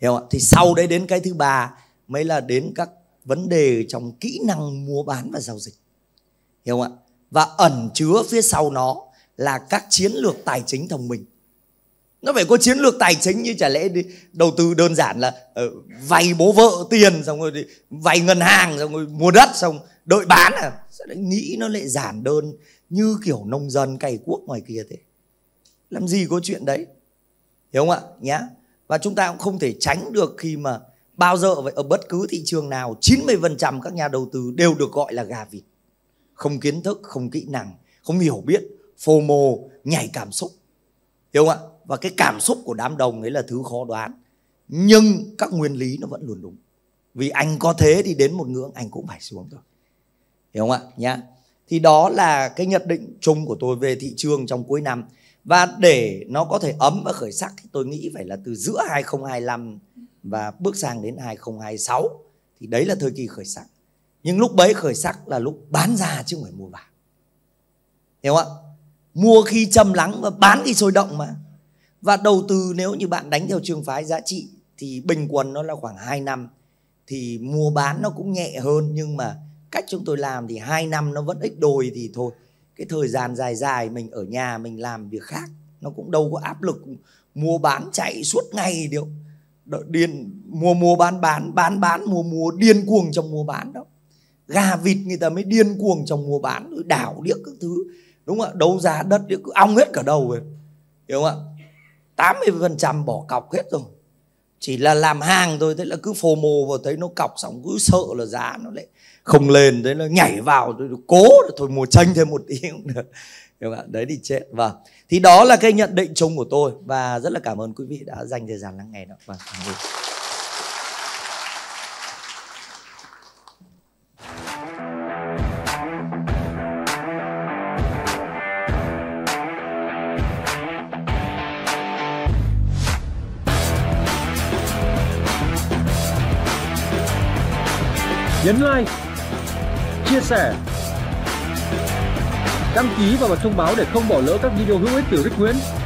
hiểu không? thì sau đấy đến cái thứ ba mới là đến các vấn đề trong kỹ năng mua bán và giao dịch hiểu không ạ và ẩn chứa phía sau nó là các chiến lược tài chính thông minh nó phải có chiến lược tài chính như chả lẽ đi đầu tư đơn giản là uh, vay bố vợ tiền xong rồi đi, vay ngân hàng xong rồi mua đất xong đợi bán à sao lại nghĩ nó lại giản đơn như kiểu nông dân cày cuốc ngoài kia thế làm gì có chuyện đấy hiểu không ạ nhá và chúng ta cũng không thể tránh được khi mà bao giờ vậy ở bất cứ thị trường nào 90% các nhà đầu tư đều được gọi là gà vịt không kiến thức không kỹ năng không hiểu biết phô mô nhảy cảm xúc hiểu không ạ và cái cảm xúc của đám đông ấy là thứ khó đoán nhưng các nguyên lý nó vẫn luôn đúng vì anh có thế thì đến một ngưỡng anh cũng phải xuống thôi hiểu không ạ nhá thì đó là cái nhận định chung của tôi về thị trường trong cuối năm và để nó có thể ấm và khởi sắc thì tôi nghĩ phải là từ giữa 2025 và bước sang đến 2026 thì đấy là thời kỳ khởi sắc nhưng lúc bấy khởi sắc là lúc bán ra chứ không phải mua vào hiểu không ạ mua khi trầm lắng và bán khi sôi động mà và đầu tư nếu như bạn đánh theo trường phái giá trị thì bình quân nó là khoảng 2 năm thì mua bán nó cũng nhẹ hơn nhưng mà cách chúng tôi làm thì 2 năm nó vẫn ít đồi thì thôi cái thời gian dài dài mình ở nhà mình làm việc khác nó cũng đâu có áp lực mua bán chạy suốt ngày đâu điên mua mua bán bán bán bán mua mua điên cuồng trong mua bán đó gà vịt người ta mới điên cuồng trong mua bán đảo điếc các thứ đúng không ạ đấu giá đất cứ ong hết cả đầu rồi hiểu không ạ tám mươi phần trăm bỏ cọc hết rồi chỉ là làm hàng thôi thế là cứ phô mô vào thấy nó cọc xong cứ sợ là giá nó lại không lên thế là nhảy vào rồi cố thôi mua tranh thêm một tí cũng được hiểu không? đấy thì chết vâng thì đó là cái nhận định chung của tôi và rất là cảm ơn quý vị đã dành thời gian lắng nghe đó vâng nhấn like, chia sẻ, đăng ký và bật thông báo để không bỏ lỡ các video hữu ích từ Rick Nguyễn.